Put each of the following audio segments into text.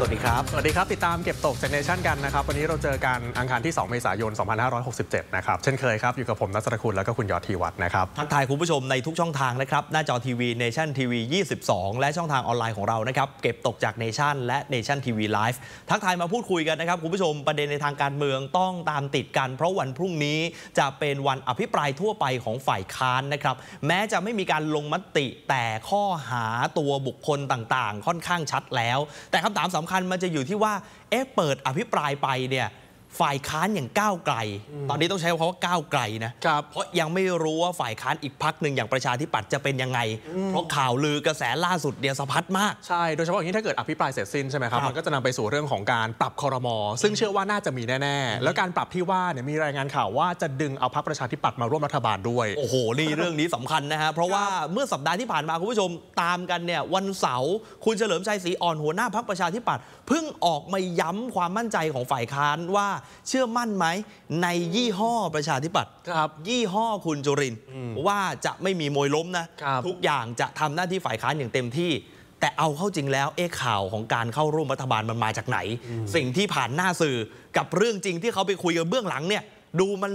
สวัสดีครับ สวัสดีครับติดตามเก็บตกจากเนชั่นกันนะครับ วันนี้เราเจอกันอังคารที่ 2 เมษายน 2567 นะครับ เช่นเคยครับอยู่กับผมนัสรคุณ แล้วก็คุณยอดทีวัตนะครับ ทักทายคุณผู้ชมในทุกช่องทางนะครับหน้าจอทีวีเนชั่นทีวี 22 และช่องทางออนไลน์ของเรานะครับเก็บตกจากเนชั่นและเนชั่นทีวีไลฟ์ทักทายมาพูดคุยกันนะครับคุณผู้ชมประเด็นในทางการเมืองต้องตามติดกันเพราะวันพรุ่งนี้จะเป็นวันอภิปรายทั่วไปของฝ่ายค้านนะครับแม้จะไม่มีการลงมติแต่ข้อหาตัวบุคคลต่าง ๆ ค่อนข้างชัดแล้ว แต่คำถามสำคัญมันจะอยู่ที่ว่า เอ๊ะ เปิดอภิปรายไปเนี่ยฝ่ายค้านอย่างก้าวไกล ตอนนี้ต้องใช้คำว่าก้าวไกลนะเพราะยังไม่รู้ว่าฝ่ายค้านอีกพักหนึ่งอย่างประชาธิปัตย์ จะเป็นยังไง เพราะข่าวลือกระแสล่าสุดเดียสะพัดมาก ใช่ โดยเฉพาะอย่างนี้ถ้าเกิด อภิปรายเสร็จสิ้นใช่ไหมครับ มันก็จะนำไปสู่เรื่องของการปรับคอรมอซึ่งเชื่อว่าน่าจะมีแน่ๆ แล้วการปรับที่ว่าเนี่ยมีรายงานข่าวว่าจะดึงเอาพรรคประชาธิปัตย์มาร่วมรัฐบาลด้วย โอ้โห นี่เรื่องนี้สำคัญนะฮะ เพราะว่าเมื่อสัปดาห์ที่ผ่านมาคุณผู้ชม ตามกันเนี่ยวันเสาร์คุณเฉลิมชัยศรีอ่อนหัวหน้าพรรคประชาธิปัตย์เพิ่งออกมาย้ำความมั่นใจของฝ่ายค้านว่าเชื่อมั่นไหม ในยี่ห้อประชาธิปัตย์ครับ ยี่ห้อคุณจุรินว่าจะไม่มีมวยล้มนะทุกอย่างจะทำหน้าที่ฝ่ายค้านอย่างเต็มที่ แต่เอาเข้าจริงแล้วเอ๊ข่าวของการเข้าร่วมรัฐบาลมันมาจากไหน สิ่งที่ผ่านหน้าสื่อกับเรื่องจริงที่เขาไปคุยกับเบื้องหลังเนี่ยดูมัน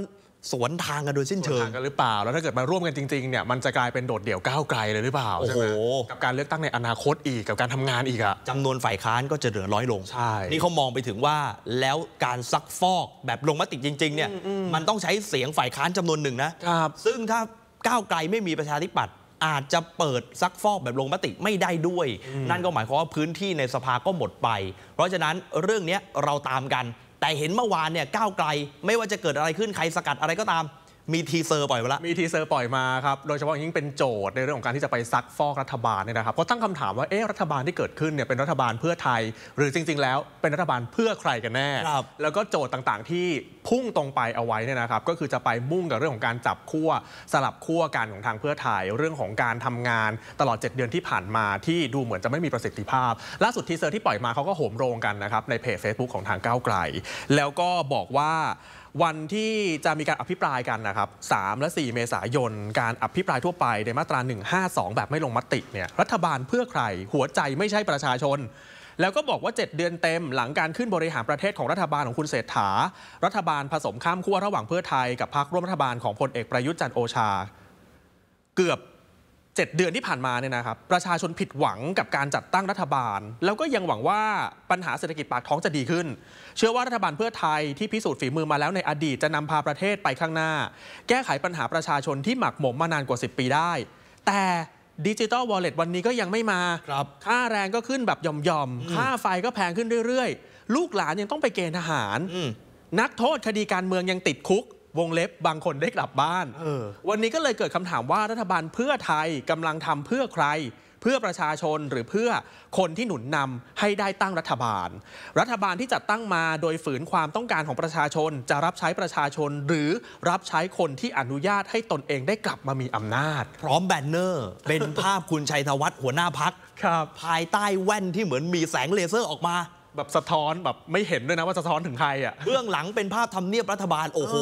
สวนทางกัน โดยสิ้นเชิงกันหรือเปล่า แล้วถ้าเกิดมาร่วมกันจริงๆเนี่ยมันจะกลายเป็นโดดเดี่ยวก้าวไกลเลยหรือเปล่าโอ้โหกับการเลือกตั้งในอนาคตอีกกับการทำงานอีกอะจำนวนฝ่ายค้านก็จะเหลือร้อยลงใช่นี่เขามองไปถึงว่าแล้วการซักฟอกแบบลงมติจริง ๆเนี่ยมันต้องใช้เสียงฝ่ายค้านจำนวนหนึ่งนะครับซึ่งถ้าก้าวไกลไม่มีประชาธิปัตย์อาจจะเปิดซักฟอกแบบลงมติไม่ได้ด้วย นั่นก็หมายความว่าพื้นที่ในสภาก็หมดไป เพราะฉะนั้นเรื่องนี้เราตามกันแต่เห็นเมื่อวานเนี่ยก้าวไกลไม่ว่าจะเกิดอะไรขึ้น ใครสกัดอะไรก็ตามมีทีเซอร์ปล่อยมาละมีทีเซอร์ปล่อยมาครับ โดยเฉพาะยิ่งเป็นโจทย์ในเรื่องของการที่จะไปซักฟอกรัฐบาลเนี่ยนะครับเขาตั้งคำถามว่าเอ๊ะรัฐบาลที่เกิดขึ้นเนี่ยเป็นรัฐบาลเพื่อไทย หรือจริง ๆ แล้วเป็นรัฐบาลเพื่อใครกันแน่ แล้วก็โจทย์ต่างๆ ที่พุ่งตรงไปเอาไว้เนี่ยนะครับ ก็คือจะไปมุ่งกับเรื่องของการจับขั้วสลับขั้วการของทางเพื่อไทยเรื่องของการทำงานตลอด7เดือนที่ผ่านมาที่ดูเหมือนจะไม่มีประสิทธิภาพล่าสุดทีเซอร์ที่ปล่อยมาเขาก็โหมโรงกันนะครับในเพจ Facebook ของทางก้าวไกล แล้วก็บอกว่าวันที่จะมีการอภิปรายกันนะครับ 3 และ 4 เมษายนการอภิปรายทั่วไปในมาตรา 152 แบบไม่ลงมติเนี่ยรัฐบาลเพื่อใครหัวใจไม่ใช่ประชาชน แล้วก็บอกว่า 7 เดือนเต็ม หลังการขึ้นบริหารประเทศของรัฐบาลของคุณเศรษฐา รัฐบาลผสมข้ามขั้วระหว่างเพื่อไทย กับพรรคร่วมรัฐบาลของพลเอกประยุทธ์จันโอชา เกือบ7เดือนที่ผ่านมาเนี่ยนะครับประชาชนผิดหวังกับการจัดตั้งรัฐบาล แล้วก็ยังหวังว่าปัญหาเศรษฐกิจปากท้องจะดีขึ้น เชื่อว่ารัฐบาลเพื่อไทยที่พิสูจน์ฝีมือมาแล้วในอดีตจะนำพาประเทศไปข้างหน้า แก้ไขปัญหาประชาชนที่หมักหมมมานานกว่า 10 ปีได้ แต่ดิจิตอลวอลเล็ตวันนี้ก็ยังไม่มาคค่าแรงก็ขึ้นแบบย่อมๆค่าไฟก็แพงขึ้นเรื่อยๆ ลูกหลานยังต้องไปเกณฑ์ทหาร นักโทษคดีการเมืองยังติดคุกวงเล็บบางคนได้กลับบ้านวันนี้ก็เลยเกิดคำถามว่ารัฐบาลเพื่อไทยกำลังทำเพื่อใคร เพื่อประชาชนหรือเพื่อคนที่หนุนนำให้ได้ตั้งรัฐบาล รัฐบาลที่จัดตั้งมาโดยฝืนความต้องการของประชาชน จะรับใช้ประชาชน หรือรับใช้คนที่อนุญาตให้ตนเองได้กลับมามีอำนาจ พร้อมแบนเนอร์ เป็นภาพคุณชัยธวัฒน์หัวหน้าพักภายใต้แว่นที่เหมือนมีแสงเลเซอร์ออกมาแบบสะท้อนแบบไม่เห็นด้วยนะว่าสะท้อนถึงใครอ่ะเบื้องหลังเป็นภาพทำเนียบรัฐบาลโอ้โห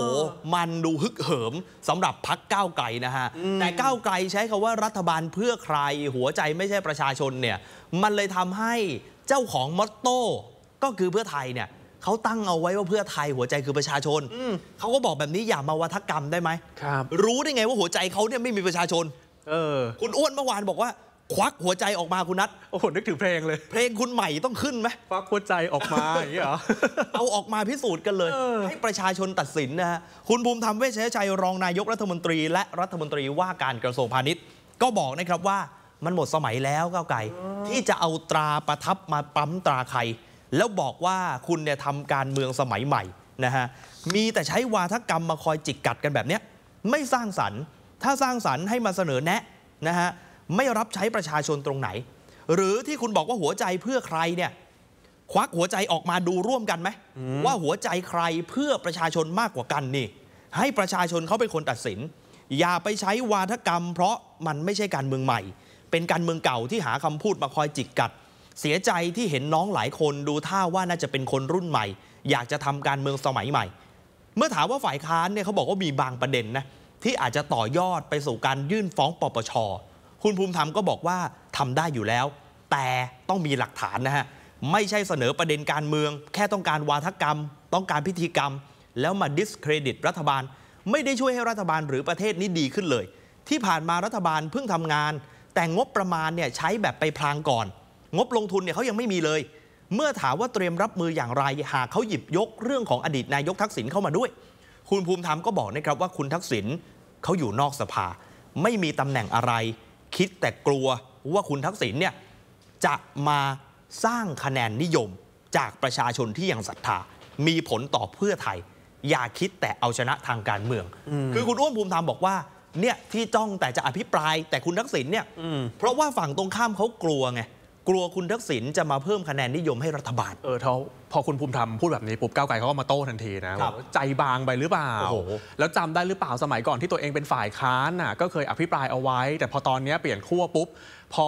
มันดูฮึกเหิม สำหรับพักก้าวไกลนะฮะแต่ก้าวไกลใช้คำว่ารัฐบาลเพื่อใครหัวใจไม่ใช่ประชาชนเนี่ย มันเลยทำให้เจ้าของมอตโต้ก็คือเพื่อไทยเนี่ยเขาตั้งเอาไว้ว่าเพื่อไทยหัวใจคือประชาชนเขาก็บอกแบบนี้อย่ามาวัฒกรรมได้ไหมครับ รู้ได้ไงว่าหัวใจเขาเนี่ยไม่มีประชาชนเออคุณอ้วนเมื่อวานบอกว่าควัก หัวใจออกมาคุณนัทโอ้โหนึกถึงเพลงเลย เพลงคุณใหม่ต้องขึ้นไหมควักหัวใจออกมาอย่างนี้เหรอเอาออกมาพิสูจน์กันเลย ให้ประชาชนตัดสินนะฮะคุณภูมิธรรมเวชยชัยรองนายกรัฐมนตรี และรัฐมนตรีว่าการกระทรวงพาณิชย์ ก็บอกนะครับว่ามันหมดสมัยแล้วก้าวไก่ ที่จะเอาตราประทับมาปั๊มตราใครแล้วบอกว่าคุณเนี่ยทำการเมืองสมัยใหม่นะฮะมีแต่ใช้วาทกรรมมาคอยจิกกัดกันแบบเนี้ยไม่สร้างสรรค์ถ้าสร้างสรรค์ให้มาเสนอแนะนะฮะไม่รับใช้ประชาชนตรงไหน หรือที่คุณบอกว่าหัวใจเพื่อใครเนี่ย ควักหัวใจออกมาดูร่วมกันไหม ว่าหัวใจใครเพื่อประชาชนมากกว่ากันนี่ ให้ประชาชนเขาเป็นคนตัดสิน อย่าไปใช้วาทกรรม เพราะมันไม่ใช่การเมืองใหม่ เป็นการเมืองเก่าที่หาคำพูดมาคอยจิกกัด เสียใจที่เห็นน้องหลายคนดูท่าว่าน่าจะเป็นคนรุ่นใหม่ อยากจะทำการเมืองสมัยใหม่ เมื่อถามว่าฝ่ายค้านเนี่ยเขาบอกว่ามีบางประเด็นนะที่อาจจะต่อยอดไปสู่การยื่นฟ้องปปชคุณภูมิธรรมก็บอกว่าทำได้อยู่แล้ว แต่ต้องมีหลักฐานนะฮะ ไม่ใช่เสนอประเด็นการเมือง แค่ต้องการวาทกรรม ต้องการพิธีกรรม แล้วมาดิสเครดิต รัฐบาล ไม่ได้ช่วยให้รัฐบาลหรือประเทศนี้ดีขึ้นเลย ที่ผ่านมารัฐบาลเพิ่งทำงาน แต่งบประมาณเนี่ยใช้แบบไปพลางก่อน งบลงทุนเนี่ยเขายังไม่มีเลย เมื่อถามว่าเตรียมรับมืออย่างไรหากเขาหยิบยกเรื่องของอดีตนายกทักษิณเข้ามาด้วย คุณภูมิธรรมก็บอกนะครับว่าคุณทักษิณเขาอยู่นอกสภา ไม่มีตำแหน่งอะไรคิดแต่กลัวว่าคุณทักษิณเนี่ยจะมาสร้างคะแนนนิยมจากประชาชนที่ยังศรัทธา มีผลต่อเพื่อไทย อย่าคิดแต่เอาชนะทางการเมืองคือคุณอ้วนภูมิธรรมบอกว่าเนี่ยที่จ้องแต่จะอภิปรายแต่คุณทักษิณเนี่ยเพราะว่าฝั่งตรงข้ามเขากลัวไงกลัวคุณทักษิณจะมาเพิ่มคะแนนนิยมให้รัฐบาล เออเท่าพอคุณภูมิธรรมพูดแบบนี้ปุ๊บก้าวไกลเขาก็มาโต้ทันทีนะ ใจบางไปหรือเปล่า แล้วจำได้หรือเปล่าสมัยก่อนที่ตัวเองเป็นฝ่ายค้านน่ะก็เคยอภิปรายเอาไว้ แต่พอตอนนี้เปลี่ยนขั้วปุ๊บพอ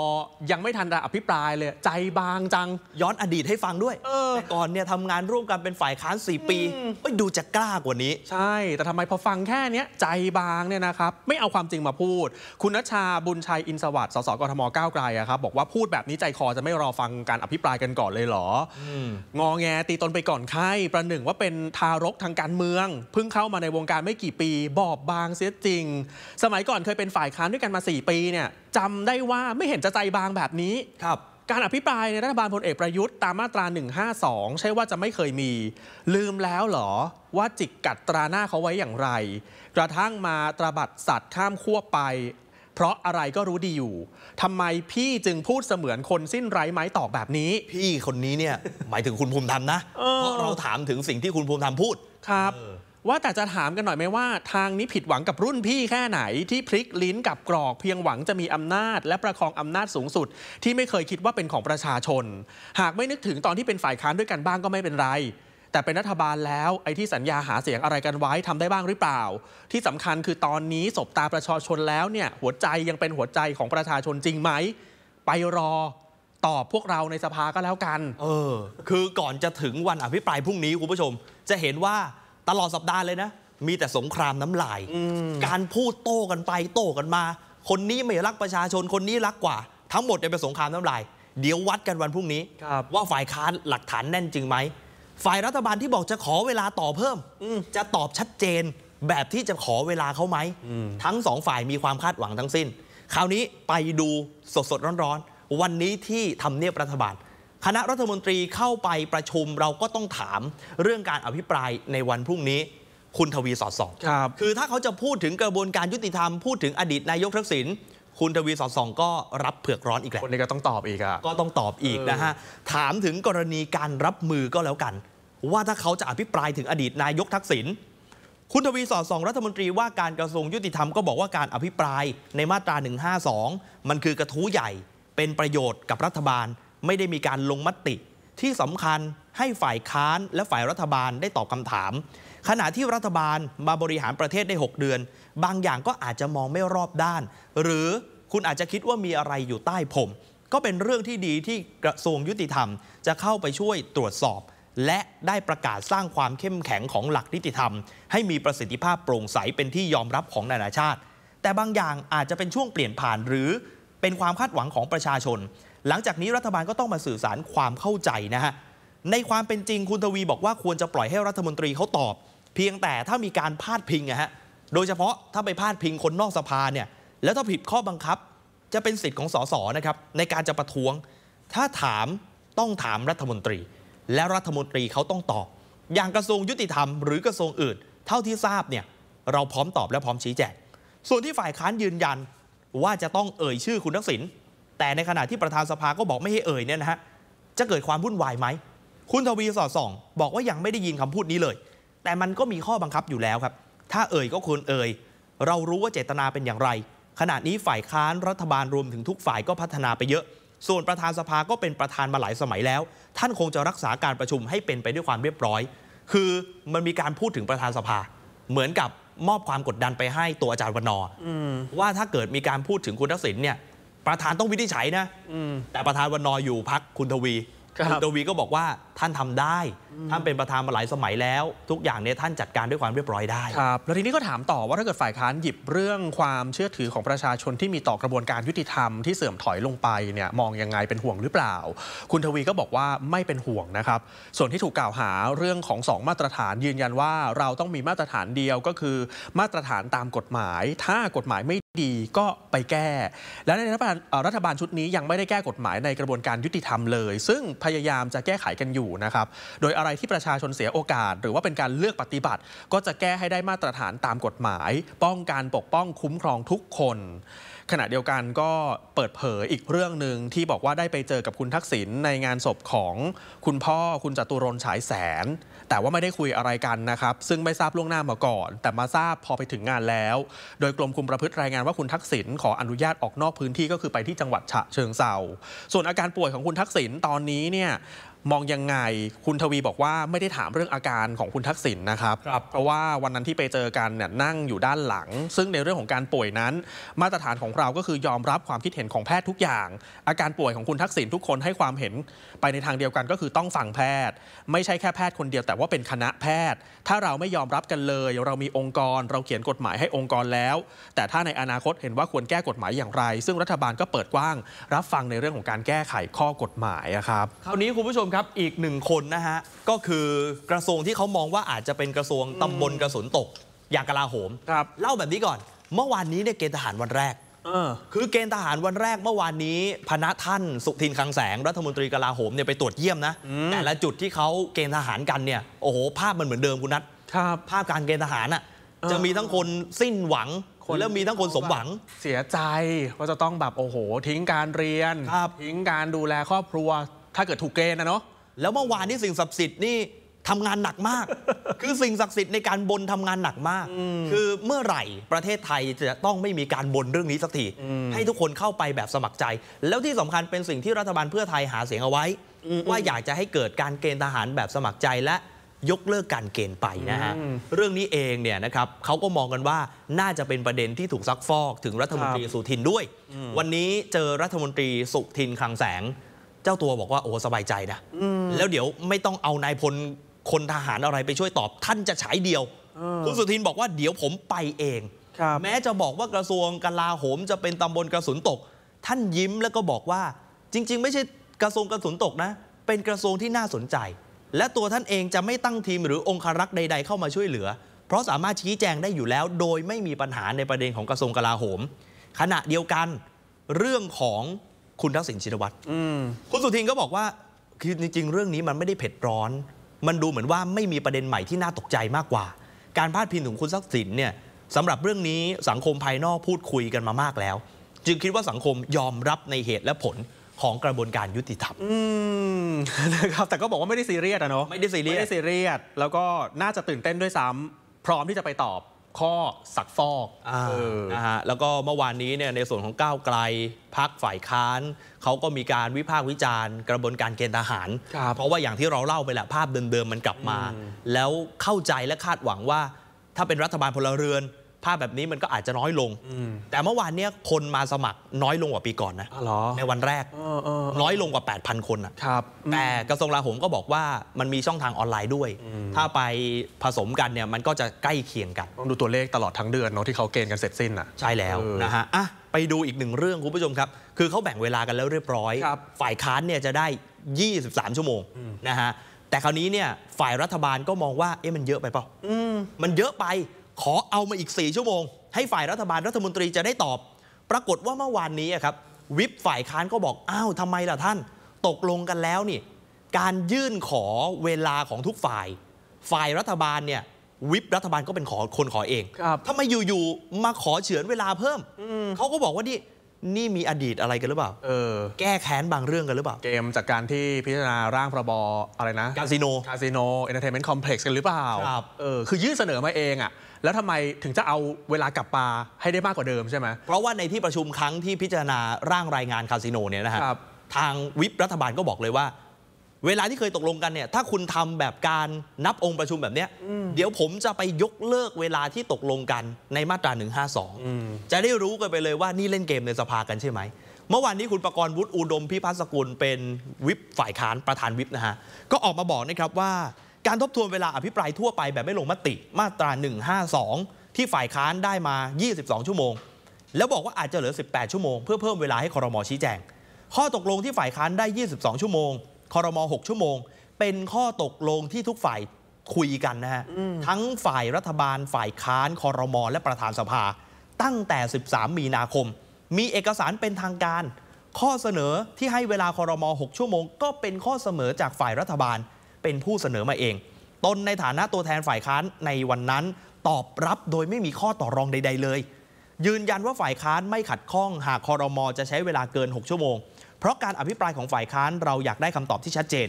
ยังไม่ทันอภิปรายเลย ใจบางจังย้อนอดีตให้ฟังด้วยแต่ก่อนเนี่ยทำงานร่วมกันเป็นฝ่ายค้าน 4 ปีไม่ดูจะกล้ากว่านี้ ใช่ แต่ทำไมพอฟังแค่นี้ใจบางเนี่ยนะครับ ไม่เอาความจริงมาพูด คุณนัชชาบุญชัยอินสวัสดิ์สสกทมก้าวไกลอะครับ บอกว่าพูดแบบนี้ใจคอจะไม่รอฟังการอภิปรายกันก่อนเลยเหรองอแงตีตนไปก่อนไข้ประหนึ่งว่าเป็นทารกทางการเมืองเพิ่งเข้ามาในวงการไม่กี่ปี บอบบางเสียจริง สมัยก่อนเคยเป็นฝ่ายค้านด้วยกันมา 4 ปีเนี่ยจำได้ว่าไม่เห็นจะใจบางแบบนี้ครับ การอภิปรายในรัฐบาลพลเอกประยุทธ์ตามมาตรา 152 ใช่ว่าจะไม่เคยมี ลืมแล้วเหรอ ว่าจิกกัดตราหน้าเขาไว้อย่างไร กระทั่งมาตราบัดสัตว์ข้ามขั้วไป เพราะอะไรก็รู้ดีอยู่ทำไมพี่จึงพูดเสมือนคนสิ้นไร้ไม้ตอกแบบนี้ พี่คนนี้เนี่ย หมายถึงคุณภูมิธรรมนะ เพราะเราถามถึงสิ่งที่คุณภูมิธรรมพูดครับว่าแต่จะถามกันหน่อยไหมว่าทางนี้ผิดหวังกับรุ่นพี่แค่ไหน ที่พลิกลิ้นกับกรอกเพียงหวังจะมีอำนาจ และประคองอำนาจสูงสุดที่ไม่เคยคิดว่าเป็นของประชาชน หากไม่นึกถึงตอนที่เป็นฝ่ายค้านด้วยกันบ้างก็ไม่เป็นไร แต่เป็นรัฐบาลแล้วไอ้ที่สัญญาหาเสียงอะไรกันไว้ทำได้บ้างหรือเปล่า ที่สำคัญคือตอนนี้ศบตาประชาชนแล้วเนี่ยหัวใจยังเป็นหัวใจของประชาชนจริงไหมไปรอตอบพวกเราในสภาก็แล้วกัน เออ คือก่อนจะถึงวันอภิปรายพรุ่งนี้คุณผู้ชม จะเห็นว่าตลอดสัปดาห์เลยนะ มีแต่สงครามน้ำลาย การพูดโต้กันไปโต้กันมา คนนี้ไม่รักประชาชน คนนี้รักกว่า ทั้งหมดจะเป็นสงครามน้ำลาย เดี๋ยววัดกันวันพรุ่งนี้ว่าฝ่ายค้านหลักฐานแน่นจริงไหม ฝ่ายรัฐบาลที่บอกจะขอเวลาต่อเพิ่มจะตอบชัดเจนแบบที่จะขอเวลาเขาไหม ทั้งสองฝ่ายมีความคาดหวังทั้งสิ้น คราวนี้ไปดูสดๆร้อนๆวันนี้ที่ทำเนียบรัฐบาลคณะรัฐมนตรีเข้าไปประชุมเราก็ต้องถามเรื่องการอภิปรายในวันพรุ่งนี้คุณทวีสอดส่อง ครับ คือถ้าเขาจะพูดถึงกระบวนการยุติธรรมพูดถึงอดีตนายกทักษิณคุณทวีสอดส่องก็รับเผือกร้อนอีกแหละคนนี้ก็ต้องตอบอีกอะก็ต้องตอบอีกนะฮะถามถึงกรณีการรับมือก็แล้วกัน ว่าถ้าเขาจะอภิปรายถึงอดีตนายกทักษิณคุณทวีสอดส่องรัฐมนตรีว่าการกระทรวงยุติธรรมก็บอกว่าการอภิปรายในมาตรา 152 มันคือกระทู้ใหญ่เป็นประโยชน์กับรัฐบาลไม่ได้มีการลงมติ ที่สำคัญให้ฝ่ายค้านและฝ่ายรัฐบาลได้ตอบคาถาม ขณะที่รัฐบาลมาบริหารประเทศได้ 6 เดือน บางอย่างก็อาจจะมองไม่รอบด้าน หรือคุณอาจจะคิดว่ามีอะไรอยู่ใต้ผม ก็เป็นเรื่องที่ดีที่กระทรวงยุติธรรม จะเข้าไปช่วยตรวจสอบ และได้ประกาศสร้างความเข้มแข็งของหลักนิติธรรม ให้มีประสิทธิภาพโปร่งใสเป็นที่ยอมรับของนานาชาติ แต่บางอย่างอาจจะเป็นช่วงเปลี่ยนผ่านหรือ เป็นความคาดหวังของประชาชนหลังจากนี้รัฐบาลก็ต้องมาสื่อสารความเข้าใจนะฮะ ในความเป็นจริงคุณทวีบอกว่าควรจะปล่อยให้รัฐมนตรีเขาตอบ เพียงแต่ถ้ามีการพาดพิงอะฮะ โดยเฉพาะถ้าไปพาดพิงคนนอกสภาเนี่ย แล้วถ้าผิดข้อบังคับ จะเป็นสิทธิ์ของสสนะครับ ในการจะประท้วง ถ้าถามต้องถามรัฐมนตรี และรัฐมนตรีเขาต้องตอบ อย่างกระทรวงยุติธรรมหรือกระทรวงอื่น เท่าที่ทราบเนี่ยเราพร้อมตอบและพร้อมชี้แจงส่วนที่ฝ่ายค้านยืนยันว่าจะต้องเอ่ยชื่อคุณทักษิณแต่ในขณะที่ประธานสภาก็บอกไม่ให้เอ่ยเนี่ยนะฮะจะเกิดความวุ่นวายไหมคุณทวีสอดส่องบอกว่ายังไม่ได้ยินคำพูดนี้เลย แต่มันก็มีข้อบังคับอยู่แล้วครับ ถ้าเอ่ยก็ควรเอ่ยเรารู้ว่าเจตนาเป็นอย่างไรขณะนี้ฝ่ายค้านรัฐบาลรวมถึงทุกฝ่ายก็พัฒนาไปเยอะ ส่วนประธานสภาก็เป็นประธานมาหลายสมัยแล้ว ท่านคงจะรักษาการประชุมให้เป็นไปด้วยความเรียบร้อย คือมันมีการพูดถึงประธานสภา เหมือนกับมอบความกดดันไปให้ตัวอาจารย์วันนอว่าถ้าเกิดมีการพูดถึงคุณทักษิณเนี่ยประธานต้องวินิจฉัยนะแต่ประธานวันนออยู่พักคุณทวี คุณทวีก็บอกว่าท่านทำได้ ท่านเป็นประธานมาหลายสมัยแล้ว ทุกอย่างเนี่ยท่านจัดการด้วยความเรียบร้อยได้ ครับ แล้วทีนี้ก็ถามต่อว่าถ้าเกิดฝ่ายค้านหยิบเรื่องความเชื่อถือของประชาชนที่มีต่อกระบวนการยุติธรรมที่เสื่อมถอยลงไปเนี่ยมองยังไงเป็นห่วงหรือเปล่า คุณทวีก็บอกว่าไม่เป็นห่วงนะครับ ส่วนที่ถูกกล่าวหาเรื่องของ2มาตรฐานยืนยันว่าเราต้องมีมาตรฐานเดียวก็คือมาตรฐานตามกฎหมาย ถ้ากฎหมายไม่ดีก็ไปแก้ และในรัฐบาลรัฐบาลชุดนี้ยังไม่ได้แก้กฎหมายในกระบวนการยุติธรรมเลย ซึ่งพยายามจะแก้ไขกันอยูู่่นะครับโดยอะไรที่ประชาชนเสียโอกาส หรือว่าเป็นการเลือกปฏิบัติ ก็จะแก้ให้ได้มาตรฐานตามกฎหมาย ป้องกันปกป้องคุ้มครองทุกคน ขณะเดียวกันก็เปิดเผยอีกเรื่องหนึ่งที่บอกว่าได้ไปเจอกับคุณทักษิณในงานศพของคุณพ่อคุณจตุรนฉายแสน แต่ว่าไม่ได้คุยอะไรกันนะครับ ซึ่งไม่ทราบล่วงหน้ามาก่อน แต่มาทราบพอไปถึงงานแล้ว โดยกรมคุมประพฤติรายงานว่าคุณทักษิณขออนุญาตออกนอกพื้นที่ก็คือไปที่จังหวัดฉะเชิงเซาส่วนอาการป่วยของคุณทักษิณตอนนี้เนี่ยมองยังไงคุณทวีบอกว่าไม่ได้ถามเรื่องอาการของคุณทักษิณนนะครับรบเพราะว่าวันนั้นที่ไปเจอกัน เนี่ยนั่งอยู่ด้านหลัง ซึ่งในเรื่องของการป่วยนั้น มาตรฐานของเรา ก็คือยอมรับความคิดเห็นของแพทย์ทุกอย่าง อาการป่วยของคุณทักษิณทุกคนให้ความเห็นไปในทางเดียวกันก็คือต้องฟังแพทย์ ไม่ใช่แค่แพทย์คนเดียวแต่ว่าเป็นคณะแพทย์ ถ้าเราไม่ยอมรับกันเลย เรามีองค์กรเราเขียนกฎหมายให้องค์กรแล้วแต่ถ้าในอนาคตเห็นว่าควรแก้กฎหมายอย่างไรซึ่งรัฐบาลก็เปิดกว้างรับฟังในเรื่องของการแก้ไขข้อกฎหมายครับคราวนี้คุณผู้ชมครับ อีกหนึ่งคนนะฮะ ก็คือกระทรวงที่เขามองว่าอาจจะเป็นกระทรวงตำบลกระสุนตกอย่างกลาโหม ครับ เล่าแบบนี้ก่อน เมื่อวานนี้เนี่ยเกณฑ์ทหารวันแรกคือเกณฑ์ทหารวันแรก เมื่อวานนี้พนะท่าน สุทินคังแสงรัฐมนตรีกลาโหมเนี่ยไปตรวจเยี่ยมนะแต่ละจุดที่เขาเกณฑ์ทหารกันเนี่ยโอ้โหภาพมันเหมือนเดิมคุณนัทภาพการเกณฑ์ทหารอ่ะจะมีทั้งคนสิ้นหวังคนแล้วมีทั้งคนสมหวัง เสียใจว่าจะต้องแบบโอ้โหทิ้งการเรียนทิ้งการดูแลครอบครัวถ้าเกิดถูกเกณฑ์นะเนาะแล้วเมื่อวานนี่สิ่งศักดิ์สิทธิ์นี่ทำงานหนักมาก คือสิ่งศักดิ์สิทธิ์ในการบนทำงานหนักมาก คือเมื่อไหร่ประเทศไทยจะต้องไม่มีการบนเรื่องนี้สักทีให้ทุกคนเข้าไปแบบสมัครใจ แล้วที่สำคัญเป็นสิ่งที่รัฐบาลเพื่อไทยหาเสียงเอาไว้ ว่าอยากจะให้เกิดการเกณฑ์ทหารแบบสมัครใจและยกเลิกการเกณฑ์ไปนะฮะเรื่องนี้เองเนี่ยนะครับเขาก็มองกันว่าน่าจะเป็นประเด็นที่ถูกซักฟอกถึงรัฐมนตรีสุทินด้วย วันนี้เจอรัฐมนตรีสุทินคลังแสงเจ้าตัวบอกว่าโอ้สบายใจนะแล้วเดี๋ยวไม่ต้องเอานายพล คนทหารอะไรไปช่วยตอบ ท่านจะฉายเดียวคุณสุทินบอกว่าเดี๋ยวผมไปเองแม้จะบอกว่ากระทรวงกลาโหมจะเป็นตำบลกระสุนตก ท่านยิ้มแล้วก็บอกว่าจริงๆไม่ใช่กระทรวงกระสุนตกนะ เป็นกระทรวงที่น่าสนใจ และตัวท่านเองจะไม่ตั้งทีมหรือองคารักษ์ใดๆเข้ามาช่วยเหลือ เพราะสามารถชี้แจงได้อยู่แล้ว โดยไม่มีปัญหาในประเด็นของกระทรวงกลาโหม ขณะเดียวกันเรื่องของคุณทักษิณชินวัตรคุณสุทินก็บอกว่าคือจริงๆเรื่องนี้มันไม่ได้เผ็ดร้อน มันดูเหมือนว่าไม่มีประเด็นใหม่ที่น่าตกใจมากกว่า การพาดพิงถึงคุณทักษิณเนี่ยสำหรับเรื่องนี้สังคมภายนอกพูดคุยกันมามากแล้ว จึงคิดว่าสังคมยอมรับในเหตุและผลของกระบวนการยุติธรรมนะครับแต่ก็บอกว่าไม่ได้ ซีเรียสอะเนาะไม่ได้ซีเรียสไม่ได้ซีเรียสแล้วก็น่าจะตื่นเต้นด้วยซ้ำพร้อมที่จะไปตอบข้อสักฟอกนะฮะแล้วก็เมื่อวานนี้เนี่ยในส่วนของก้าวไกลพักฝ่ายค้านเขาก็มีการวิพากษ์วิจารณ์กระบวนการเกณฑ์ทหาร เพราะว่าอย่างที่เราเล่าไปแหละภาพเดิมๆมันกลับมา แล้วเข้าใจและคาดหวังว่าถ้าเป็นรัฐบาลพลเรือนภาพแบบนี้มันก็อาจจะน้อยลงแต่เมื่อวานเนี้ยคนมาสมัครน้อยลงกว่าปีก่อนนะในวันแรกน้อยลงกว่า 8,000 คนนะครับแต่กระทรวงลาโหมก็บอกว่ามันมีช่องทางออนไลน์ด้วย ถ้าไปผสมกันเนี่ยมันก็จะใกล้เคียงกันดูตัวเลขตลอดทั้งเดือนเนาะที่เขาเกณฑ์กันเสร็จสิ้นอ่ะใช่แล้วนะฮะอ่ะไปดูอีกหนึ่งเรื่องคุณผู้ชมครับคือเขาแบ่งเวลากันแล้วเรียบร้อยฝ่ายค้านเนี่ยจะได้23ชั่วโมงนะฮะแต่คราวนี้เนี่ยฝ่ายรัฐบาลก็มองว่าเอ๊ะมันเยอะไปเปล่ามันเยอะไปขอเอามาอีก 4 ชั่วโมง ให้ฝ่ายรัฐบาลรัฐมนตรีจะได้ตอบ ปรากฏว่าเมื่อวานนี้ครับวิปฝ่ายค้านก็บอก อ้าวทำไมล่ะท่าน ตกลงกันแล้วนี่ การยื่นขอเวลาของทุกฝ่าย ฝ่ายรัฐบาลเนี่ยวิปรัฐบาลก็เป็นขอคนขอเองทำไมอยู่ๆมาขอเฉือนเวลาเพิ่มเขาก็บอกว่านี่ นี่มีอดีตอะไรกันหรือเปล่าเออแก้แค้นบางเรื่องกันหรือเปล่าเกมจากการที่พิจารณาร่างพรบอะไรนะคาสิโนคาสิโนเอนเตอร์เทนเมนต์คอมเพล็กซ์กันหรือเปล่าครับเออคือยื่นเสนอมาเองอ่ะแล้วทำไมถึงจะเอาเวลากลับมาให้ได้มากกว่าเดิมใช่ไหมเพราะว่าในที่ประชุมครั้งที่พิจารณาร่างรายงานคาสิโนเนี่ยนะฮะ ทางวิปรัฐบาลก็บอกเลยว่า เวลาที่เคยตกลงกันเนี่ย ถ้าคุณทำแบบการนับองค์ประชุมแบบเนี้ยเดี๋ยวผมจะไปยกเลิกเวลาที่ตกลงกันในมาตรา152 จะได้รู้กันไปเลยว่านี่เล่นเกมในสภากันใช่ไหมเมื่อวานนี้คุณประกรณ์วุฒิอุดมพิพัฒน์สกุลเป็นวิปฝ่ายค้านประธานวิปนะฮะก็ออกมาบอกนะครับว่าการทบทวนเวลาอภิปราย ทั่วไปแบบไม่ลงมติมาตรา 152 ที่ฝ่ายค้านได้มา 22 ชั่วโมง แล้วบอกว่า อาจจะเหลือ 18 ชั่วโมง เพื่อเพิ่มเวลาให้คอรมอชี้แจงข้อตกลงที่ฝ่ายค้านได้ 22 ชั่วโมงคอรมอ6ชั่วโมง เป็นข้อตกลงที่ทุกฝ่ายคุยกันนะฮะทั้งฝ่ายรัฐบาลฝ่ายค้านคอรมอและประธานสภา ตั้งแต่ 13 มีนาคม มีเอกสารเป็นทางการ ข้อเสนอที่ให้เวลาคอรมอ6ชั่วโมง ก็เป็นข้อเสนอจากฝ่ายรัฐบาลเป็นผู้เสนอมาเอง ตนในฐานะตัวแทนฝ่ายค้านในวันนั้นตอบรับโดยไม่มีข้อต่อรองใดๆเลย ยืนยันว่าฝ่ายค้านไม่ขัดข้อง หากคอรมอจะใช้เวลาเกิน 6 ชั่วโมง เพราะการอภิปรายของฝ่ายค้านเราอยากได้คำตอบที่ชัดเจน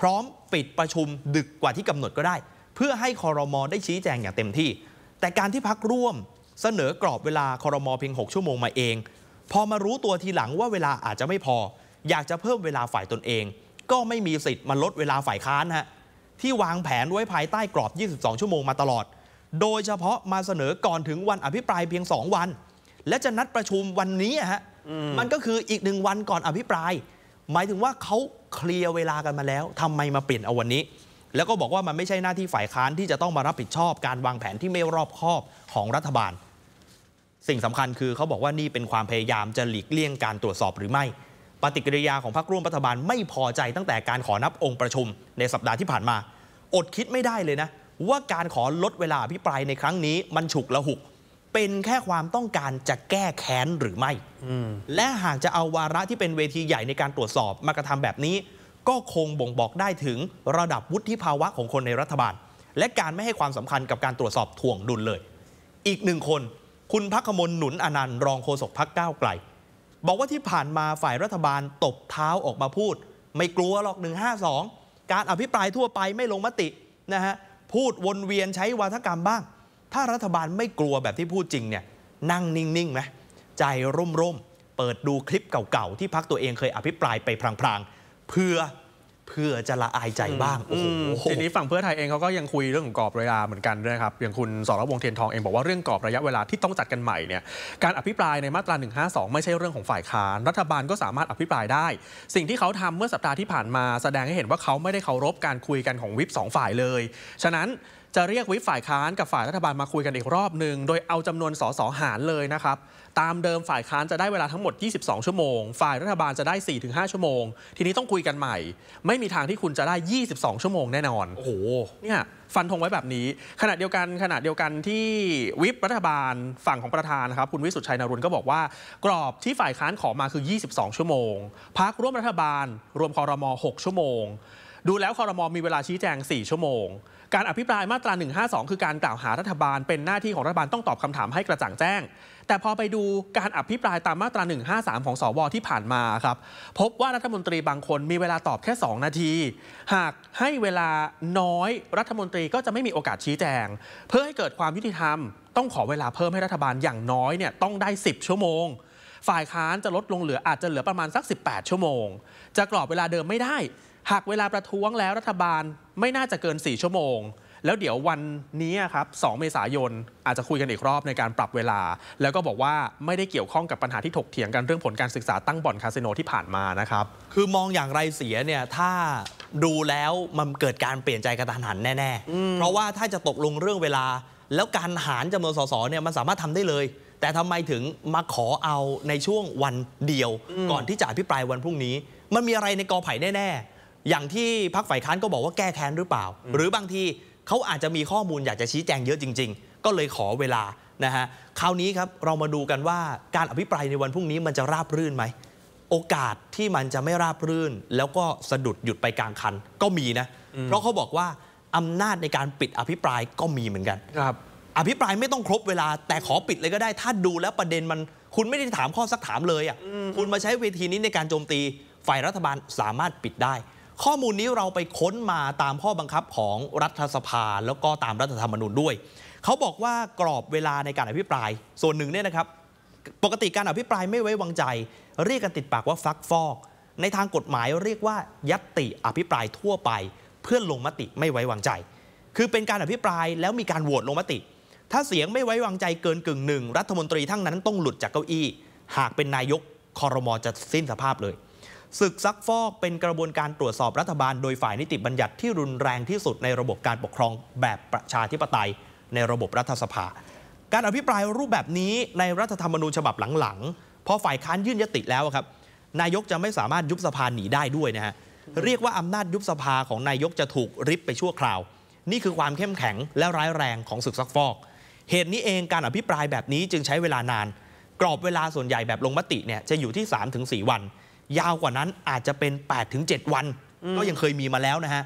พร้อมปิดประชุมดึกกว่าที่กำหนดก็ได้ เพื่อให้คอรมอได้ชี้แจงอย่างเต็มที่ แต่การที่พักร่วม เสนอกรอบเวลาคอรมอเพียง6ชั่วโมงมาเองพอมารู้ตัวทีหลังว่าเวลาอาจจะไม่พอ อยากจะเพิ่มเวลาฝ่ายตนเองก็ไม่มีสิทธิ์มาลดเวลาฝ่ายค้านฮะ ที่วางแผนไว้ภายใต้กรอบ 22 ชั่วโมงมาตลอด โดยเฉพาะมาเสนอก่อนถึงวันอภิปรายเพียง 2 วัน และจะนัดประชุมวันนี้ฮะ มันก็คืออีกหนึ่งวันก่อนอภิปราย หมายถึงว่าเขาเคลียร์เวลากันมาแล้ว ทำไมมาเปลี่ยนเอาวันนี้ แล้วก็บอกว่ามันไม่ใช่หน้าที่ฝ่ายค้านที่จะต้องมารับผิดชอบ การวางแผนที่ไม่รอบคอบของรัฐบาล สิ่งสำคัญคือเขาบอกว่านี่เป็นความพยายามจะหลีกเลี่ยงการตรวจสอบหรือไม่ปฏิกิริยาของพรรคร่วมรัฐบาลไม่พอใจตั้งแต่การขอนับองค์ประชุม ในสัปดาห์ที่ผ่านมา อดคิดไม่ได้เลยนะ ว่าการขอลดเวลาพิปรายในครั้งนี้ มันฉุกละหุก เป็นแค่ความต้องการจะแก้แค้นหรือไม่และหากจะเอาวาระที่เป็นเวทีใหญ่ในการตรวจสอบมากระทำแบบนี้ ก็คงบ่งบอกได้ถึงระดับวุฒิภาวะของคนในรัฐบาล และการไม่ให้ความสำคัญกับการตรวจสอบถ่วงดุลเลย อีกหนึ่งคน คุณพักมลหนุนอนันต์รองโฆษกพักก้าวไกลบอกว่าที่ผ่านมาฝ่ายรัฐบาลตบเท้าออกมาพูด ไม่กลัวหรอก 152 การอภิปรายทั่วไปไม่ลงมตินะฮะพูดวนเวียนใช้วาทกรรมบ้าง ถ้ารัฐบาลไม่กลัวแบบที่พูดจริงเนี่ยนั่งนิ่งๆไหมใจร่มๆ เปิดดูคลิปเก่าๆ ที่พักตัวเองเคยอภิปรายไปพลางๆ เพื่อเพื่อจะละอายใจบ้างทีนี้ฝั่งเพื่อไทยเองเขาก็ยังคุยเรื่องของกรอบเวลาเหมือนกันด้วยครับ อย่างคุณสรวงเทียนทองเองบอกว่าเรื่องกรอบระยะเวลาที่ต้องจัดกันใหม่เนี่ย การอภิปรายในมาตรา 152 ไม่ใช่เรื่องของฝ่ายค้าน รัฐบาลก็สามารถอภิปรายได้ สิ่งที่เขาทำเมื่อสัปดาห์ที่ผ่านมา แสดงให้เห็นว่าเขาไม่ได้เคารพการคุยกันของวิปสองฝ่ายเลย ฉะนั้นจะเรียกวิฝ่ายค้านกับฝ่ายรัฐบาลมาคุยกันอีกรอบหนึ่งโดยเอาจำนวนสสหารเลยนะครับ ตามเดิมฝ่ายค้านจะได้เวลาทั้งหมด 22 ชั่วโมง ฝ่ายรัฐบาลจะได้ 4-5 ชั่วโมง ทีนี้ต้องคุยกันใหม่ ไม่มีทางที่คุณจะได้ 22 ชั่วโมงแน่นอนโอ้โหเนี่ยฟันธงไว้แบบนี้ขณะเดียวกันขณะเดียวกันที่วิปรัฐบาลฝั่งของประธานครับคุณวิสุทธิชัยนรุนก็บอกว่า กรอบที่ฝ่ายค้านขอมาคือ 22 ชั่วโมงพักร่วมรัฐบาล รวมคอรมอ6ชั่วโมง ดูแล้วคอรมอมีเวลาชี้แจง 4 ชั่วโมงการอภิปรายมาตรา 152 คือการกล่าวหารัฐบาล เป็นหน้าที่ของรัฐบาลต้องตอบคำถามให้กระจ่างแจ้ง แต่พอไปดูการอภิปรายตามมาตรา 153 ของสวที่ผ่านมาครับพบว่ารัฐมนตรีบางคนมีเวลาตอบแค่ 2 นาที หากให้เวลาน้อยรัฐมนตรีก็จะไม่มีโอกาสชี้แจง เพื่อให้เกิดความยุติธรรมต้องขอเวลาเพิ่มให้รัฐบาลอย่างน้อยเนี่ยต้องได้ 10 ชั่วโมง ฝ่ายค้านจะลดลงเหลืออาจจะเหลือประมาณสัก 18 ชั่วโมง จะกรอบเวลาเดิมไม่ได้หากเวลาประท้วงแล้วรัฐบาลไม่น่าจะเกิน 4 ชั่วโมง แล้วเดี๋ยววันนี้ครับ2เมษายน อาจจะคุยกันอีกรอบในการปรับเวลา แล้วก็บอกว่าไม่ได้เกี่ยวข้องกับปัญหาที่ถกเถียงกันเรื่องผลการศึกษาตั้งบ่อนคาสิโนที่ผ่านมานะครับ คือมองอย่างไรเสียเนี่ย ถ้าดูแล้วมันเกิดการเปลี่ยนใจกระทันหันแน่ๆเพราะว่าถ้าจะตกลงเรื่องเวลา แล้วการหารจำนวนสสเนี่ยมันสามารถทำได้เลย แต่ทำไมถึงมาขอเอาในช่วงวันเดียว ก่อนที่จะอภิปรายวันพรุ่งนี้มันมีอะไรในกอไผ่แน่ๆอย่างที่พักฝ่ายค้านก็บอกว่าแก้แค้นหรือเปล่า หรือบางทีเขาอาจจะมีข้อมูลอยากจะชี้แจงเยอะจริงๆ ก็เลยขอเวลานะฮะคราวนี้ครับเรามาดูกันว่าการอภิปรายในวันพรุ่งนี้มันจะราบรื่นไหมโอกาสที่มันจะไม่ราบรื่น แล้วก็สะดุดหยุดไปกลางคันก็มีนะเพราะเขาบอกว่า อำนาจในการปิดอภิปรายก็มีเหมือนกันครับ อภิปรายไม่ต้องครบเวลาแต่ขอปิดเลยก็ได้ ถ้าดูแล้วประเด็นมันคุณไม่ได้ถามข้อสักถามเลยอ่ะคุณมาใช้เวทีนี้ในการโจมตีฝ่ายรัฐบาลสามารถปิดได้ข้อมูลนี้เราไปค้นมาตามข้อบังคับของรัฐสภาแล้วก็ตามรัฐธรรมนูญด้วยเขาบอกว่ากรอบเวลาในการอภิปรายส่วนหนึ่งเนี่ยนะครับ ปกติการอภิปรายไม่ไว้วางใจ เรียกกันติดปากว่าฟักฟอก ในทางกฎหมายเรียกว่า ยัตติอภิปรายทั่วไป เพื่อลงมติไม่ไว้วางใจ คือเป็นการอภิปรายแล้วมีการโหวตลงมติ ถ้าเสียงไม่ไว้วางใจเกินกึ่งหนึ่งรัฐมนตรีทั้งนั้นต้องหลุดจากเก้าอี้ หากเป็นนายกคอรมอจะสิ้นสภาพเลยศึกซักฟอกเป็นกระบวนการตรวจสอบรัฐบาลโดยฝ่ายนิติบัญญัติที่รุนแรงที่สุดในระบบการปกครองแบบประชาธิปไตย ในระบบรัฐสภา การอภิปรายรูปแบบนี้ในรัฐธรรมนูญฉบับหลังๆพอฝ่ายค้านยื่นยติแล้วครับ นายกจะไม่สามารถยุบสภาหนีได้ด้วยนะฮะ เรียกว่าอำนาจยุบสภาของนายกจะถูกริบไปชั่วคราว นี่คือความเข้มแข็งและร้ายแรงของศึกซักฟอก เหตุนี้เองการอภิปรายแบบนี้จึงใช้เวลานาน กรอบเวลาส่วนใหญ่แบบลงมติเนี่ยจะอยู่ที่ 3-4 วันยาวกว่านั้นอาจจะเป็น8-7วัน ก็ยังเคยมีมาแล้วนะฮะ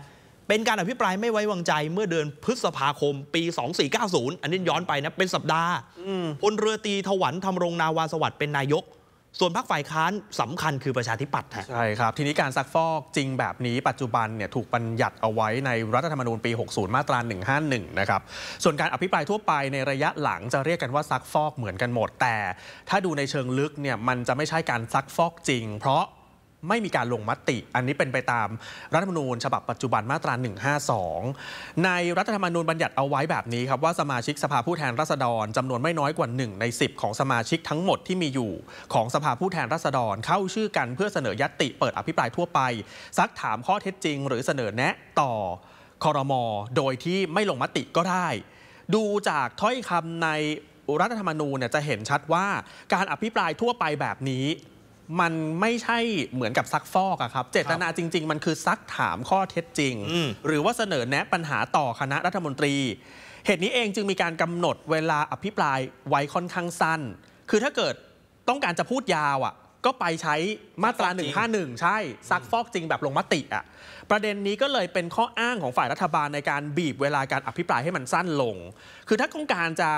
เป็นการอภิปรายไม่ไว้วางใจเมื่อเดือนพฤษภาคมปี 2490 อันนี้ย้อนไปนะ เป็นสัปดาห์พลเรือตีถวันทำรงนาวาสวัสดิ์เป็นนายกส่วนพรรคฝ่ายค้านสำคัญคือประชาธิปัตย์ใช่ครับ ทีนี้การซักฟอกจริงแบบนี้ปัจจุบันเนี่ยถูกบัญญัติเอาไว้ในรัฐธรรมนูญปี 60 มาตรา 151 นะครับส่วนการอภิปรายทั่วไปในระยะหลังจะเรียกกันว่าซักฟอกเหมือนกันหมดแต่ถ้าดูในเชิงลึกเนี่ยมันจะไม่ใช่การซักฟอกจริงเพราะไม่มีการลงมติ อันนี้เป็นไปตามรัฐธรรมนูญ ฉบับปัจจุบันมาตรา 152 ในรัฐธรรมนูญบัญญัติเอาไว้แบบนี้ครับ ว่าสมาชิกสภาผู้แทนราษฎรจำนวนไม่น้อยกว่า 1 ใน 10 ของสมาชิกทั้งหมดที่มีอยู่ ของสภาผู้แทนราษฎรเข้าชื่อกันเพื่อเสนอยัตติเปิดอภิปรายทั่วไปซักถามข้อเท็จจริง หรือเสนอแนะต่อคอรมอโดยที่ไม่ลงมติก็ได้ ดูจากถ้อยคำในรัฐธรรมนูญเนี่ยจะเห็นชัดว่าการอภิปรายทั่วไปแบบนี้มันไม่ใช่เหมือนกับซักฟอกอะครับ เจตนาจริงๆ มันคือซักถามข้อเท็จจริง หรือว่าเสนอแนะปัญหาต่อคณะรัฐมนตรี เหตุนี้เองจึงมีการกำหนดเวลาอภิปรายไว้ค่อนข้างสั้น คือถ้าเกิดต้องการจะพูดยาวอะก็ไปใช้มาตรา 151 ใช่ซักฟอกจริงแบบลงมติอะประเด็นนี้ก็เลยเป็นข้ออ้างของฝ่ายรัฐบาลในการบีบเวลาการอภิปรายให้มันสั้นลง คือถ้าต้องการจะ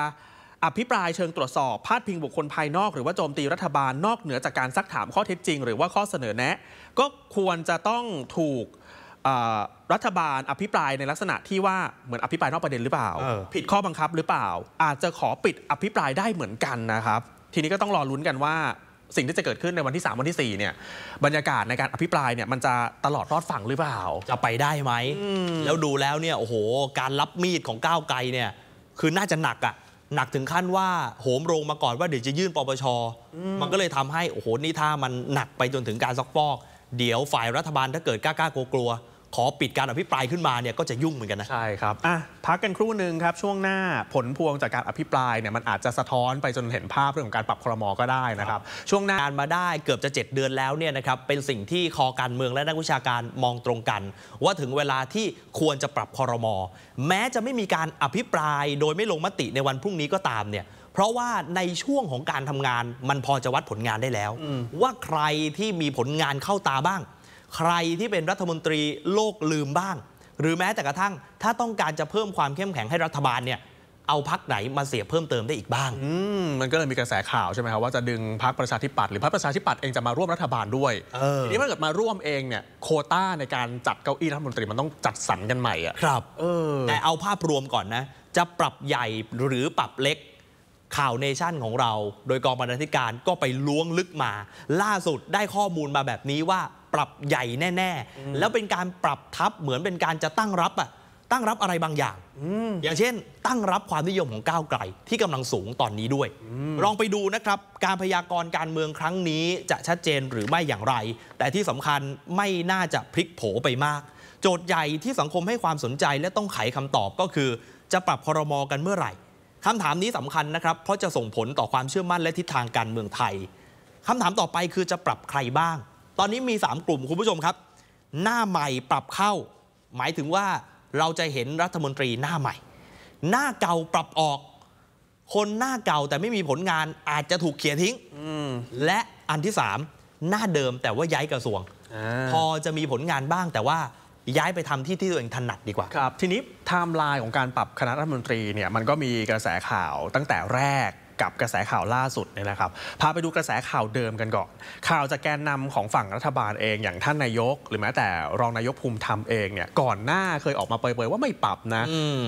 อภิปรายเชิงตรวจสอบพาดพิงบุคคลภายนอก หรือว่าโจมตีรัฐบาลนอกเหนือจากการซักถามข้อเท็จจริง หรือว่าข้อเสนอแนะก็ควรจะต้องถูกรัฐบาลอภิปรายในลักษณะที่ว่าเหมือนอภิปรายนอกประเด็นหรือเปล่า ผิดข้อบังคับหรือเปล่า อาจจะขอปิดอภิปรายได้เหมือนกันนะครับ ทีนี้ก็ต้องรอลุ้นกันว่า สิ่งที่จะเกิดขึ้นในวันที่3วันที่4เนี่ย บรรยากาศในการอภิปรายเนี่ยมันจะตลอดรอดฝั่งหรือเปล่าจะไปได้ไหมมแล้วดูแล้วเนี่ยโอ้โหการรับมีดของก้าวไกลเนี่ยคือน่าจะหนักอะ่ะหนักถึงขั้นว่าโหมโรงมาก่อนว่าเดี๋ยวจะยื่นปปช มันก็เลยทำให้ โอ้โหนี่ถ้ามันหนักไปจนถึงการซักฟอก เดี๋ยวฝ่ายรัฐบาลถ้าเกิดกล้ากลัวขอปิดการอภิปรายขึ้นมาเนี่ยก็จะยุ่งเหมือนกันนะใช่ครับอ่ะพักกันครู่หนึ่งครับช่วงหน้าผลพวงจากการอภิปรายเนี่ยมันอาจจะสะท้อนไปจนเห็นภาพเรื่องของการปรับครมอก็ได้นะครับช่วงหน้าการมาได้เกือบจะ 7 เดือนแล้วเนี่ยนะครับเป็นสิ่งที่คอการเมืองและนักวิชาการมองตรงกัน ว่าถึงเวลาที่ควรจะปรับครมอแม้จะไม่มีการอภิปรายโดยไม่ลงมติในวันพรุ่งนี้ก็ตามเนี่ย เพราะว่าในช่วงของการทำงานมันพอจะวัดผลงานได้แล้วว่าใครที่มีผลงานเข้าตาบ้างใครที่เป็นรัฐมนตรีโลกลืมบ้าง หรือแม้แต่กระทั่งถ้าต้องการจะเพิ่มความเข้มแข็งให้รัฐบาลเนี่ย เอาพักไหนมาเสียเพิ่มเติมได้อีกบ้างมมันก็เลยมีกระแสข่าวใช่ไหมครับว่าจะดึงพักประชาธิปัตย์หรือพักประชาธิปัตย์เองจะมาร่วมรัฐบาลด้วย ทีนี้ถ้าเกิดมาร่วมเองเนี่ยโคต้าในการจัดเก้าอี้รัฐมนตรีมันต้องจัดสรรกันใหม่อ่ะครับออแต่เอาภาพรวมก่อนนะจะปรับใหญ่หรือปรับเล็กข่าวเนชั่นของเรา โดยกองบรรณาธิการก็ไปล้วงลึกมา ล่าสุดได้ข้อมูลมาแบบนี้ว่าปรับใหญ่แน่ๆ แล้วเป็นการปรับทับเหมือนเป็นการจะตั้งรับอะตั้งรับอะไรบางอย่างอย่างเช่น ตั้งรับความนิยมของก้าวไกลที่กำลังสูงตอนนี้ด้วย ลองไปดูนะครับ การพยากรณ์การเมืองครั้งนี้จะชัดเจนหรือไม่อย่างไร แต่ที่สำคัญไม่น่าจะพลิกโผไปมาก โจทย์ใหญ่ที่สังคมให้ความสนใจและต้องไขคำตอบก็คือจะปรับครมกันเมื่อไหร่ คำถามนี้สำคัญนะครับ เพราะจะส่งผลต่อความเชื่อมั่นและทิศทางการเมืองไทย คำถามต่อไปคือจะปรับใครบ้างตอนนี้มี 3 กลุ่มคุณผู้ชมครับ หน้าใหม่ปรับเข้า หมายถึงว่าเราจะเห็นรัฐมนตรีหน้าใหม่ หน้าเก่าปรับออก คนหน้าเก่าแต่ไม่มีผลงานอาจจะถูกเขียทิ้งและอันที่ 3 หน้าเดิมแต่ว่าย้ายกระทรวงอพอจะมีผลงานบ้างแต่ว่าย้ายไปทำที่ที่ตัวเองถนัดดีกว่าครับทีนี้ไทม์ไลน์ของการปรับคณะรัฐมนตรีเนี่ย มันก็มีกระแสข่าวตั้งแต่แรกกับกระแสข่าวล่าสุดเนี่ยนะครับ พาไปดูกระแสข่าวเดิมกันก่อน ข่าวจากแกนนำของฝั่งรัฐบาลเองอย่างท่านนายกหรือแม้แต่รองนายกภูมิธรรมเองเนี่ย ก่อนหน้าเคยออกมาเปิดๆว่าไม่ปรับนะ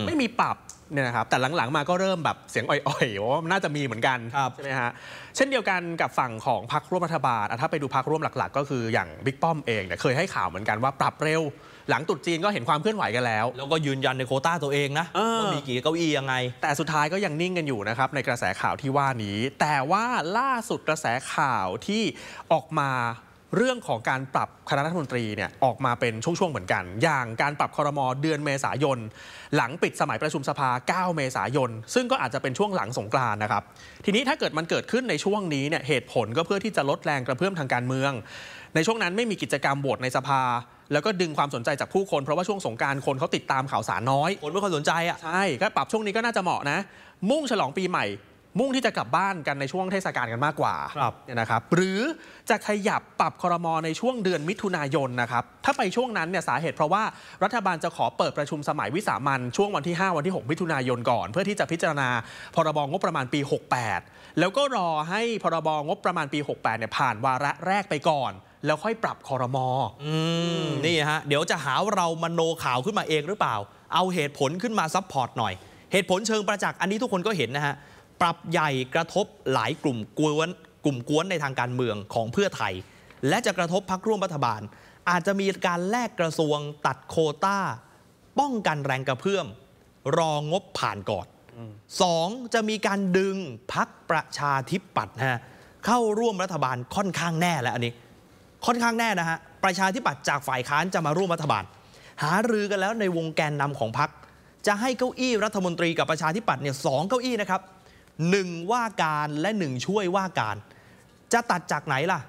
ไม่มีปรับเนี่ยนะครับ แต่หลังๆ มาก็เริ่มแบบเสียงอ่อยๆว่าน่าจะมีเหมือนกันใช่ไหมฮะ เช่นเดียวกันกับฝั่งของพรรคร่วมรัฐบาล ถ้าไปดูพรรคร่วมหลักๆ ก็คืออย่างบิ๊กป้อมเองเนี่ยเคยให้ข่าวเหมือนกันว่าปรับเร็วหลังตุดจีนก็เห็นความเคลื่อนไหวกันแล้ว แล้วก็ยืนยันในโคต้าตัวเองนะว่ามีกี่เก้าอี้ยังไง แต่สุดท้ายก็ยังนิ่งกันอยู่นะครับในกระแสข่าวที่ว่านี้ แต่ว่าล่าสุดกระแสข่าวที่ออกมาเรื่องของการปรับคณะรัฐมนตรีเนี่ยออกมาเป็นช่วงๆเหมือนกัน อย่างการปรับคอรมอเดือนเมษายนหลังปิดสมัยประชุมสภา 9 เมษายน ซึ่งก็อาจจะเป็นช่วงหลังสงกรานนะครับ ทีนี้ถ้าเกิดมันเกิดขึ้นในช่วงนี้เนี่ยเหตุผลก็เพื่อที่จะลดแรงกระเพื่อมทางการเมืองในช่วงนั้นไม่มีกิจกรรมโหวตในสภา แล้วก็ดึงความสนใจจากผู้คนเพราะว่าช่วงสงการคนเขาติดตามข่าวสารน้อยคนไม่ค่อย สนใจอ่ะใช่ก็ปรับช่วงนี้ก็น่าจะเหมาะนะ มุ่งฉลองปีใหม่ มุ่งที่จะกลับบ้านกันในช่วงเทศกาลกันมากกว่าเนี่ยนะครับหรือจะขยับปรับครมอในช่วงเดือนมิถุนายนนะครับถ้าไปช่วงนั้นเนี่ยสาเหตุเพราะว่ารัฐบาลจะขอเปิดประชุมสมัยวิสามันช่วงวันที่ 5 วันที่6มิถุนายนก่อน เพื่อที่จะพิจารณา พรบงบประมาณปี 68 แล้วก็รอให้พรบงบประมาณปี 68เนี่ยผ่านวาระแรกไปก่อนแล้วค่อยปรับคอรมอ นี่ฮะ เดี๋ยวจะหาเรามโนข่าวขึ้นมาเองหรือเปล่า เอาเหตุผลขึ้นมาซับพอร์ตหน่อย เหตุผลเชิงประจักษ์ อันนี้ทุกคนก็เห็นนะฮะ ปรับใหญ่กระทบหลายกลุ่มกวนกลุ่มกวนในทางการเมืองของเพื่อไทย และจะกระทบพักร่วมรัฐบาล อาจจะมีการแลกกระทรวงตัดโคต้า ป้องกันแรงกระเพื่อม รองบผ่านก่อนสองจะมีการดึงพักประชาธิปัตย์นะฮะ เข้าร่วมรัฐบาลค่อนข้างแน่แล้วอันนี้ค่อนข้างแน่นะฮะ ประชาธิปัตย์จากฝ่ายค้านจะมาร่วมรัฐบาล หารือกันแล้วในวงแกนนำของพักจะให้เก้าอี้ รัฐมนตรีกับประชาธิปัตย์เนี่ยสองเก้าอี้นะครับหนึ่งว่าการและหนึ่งช่วยว่าการ จะตัดจากไหนล่ะ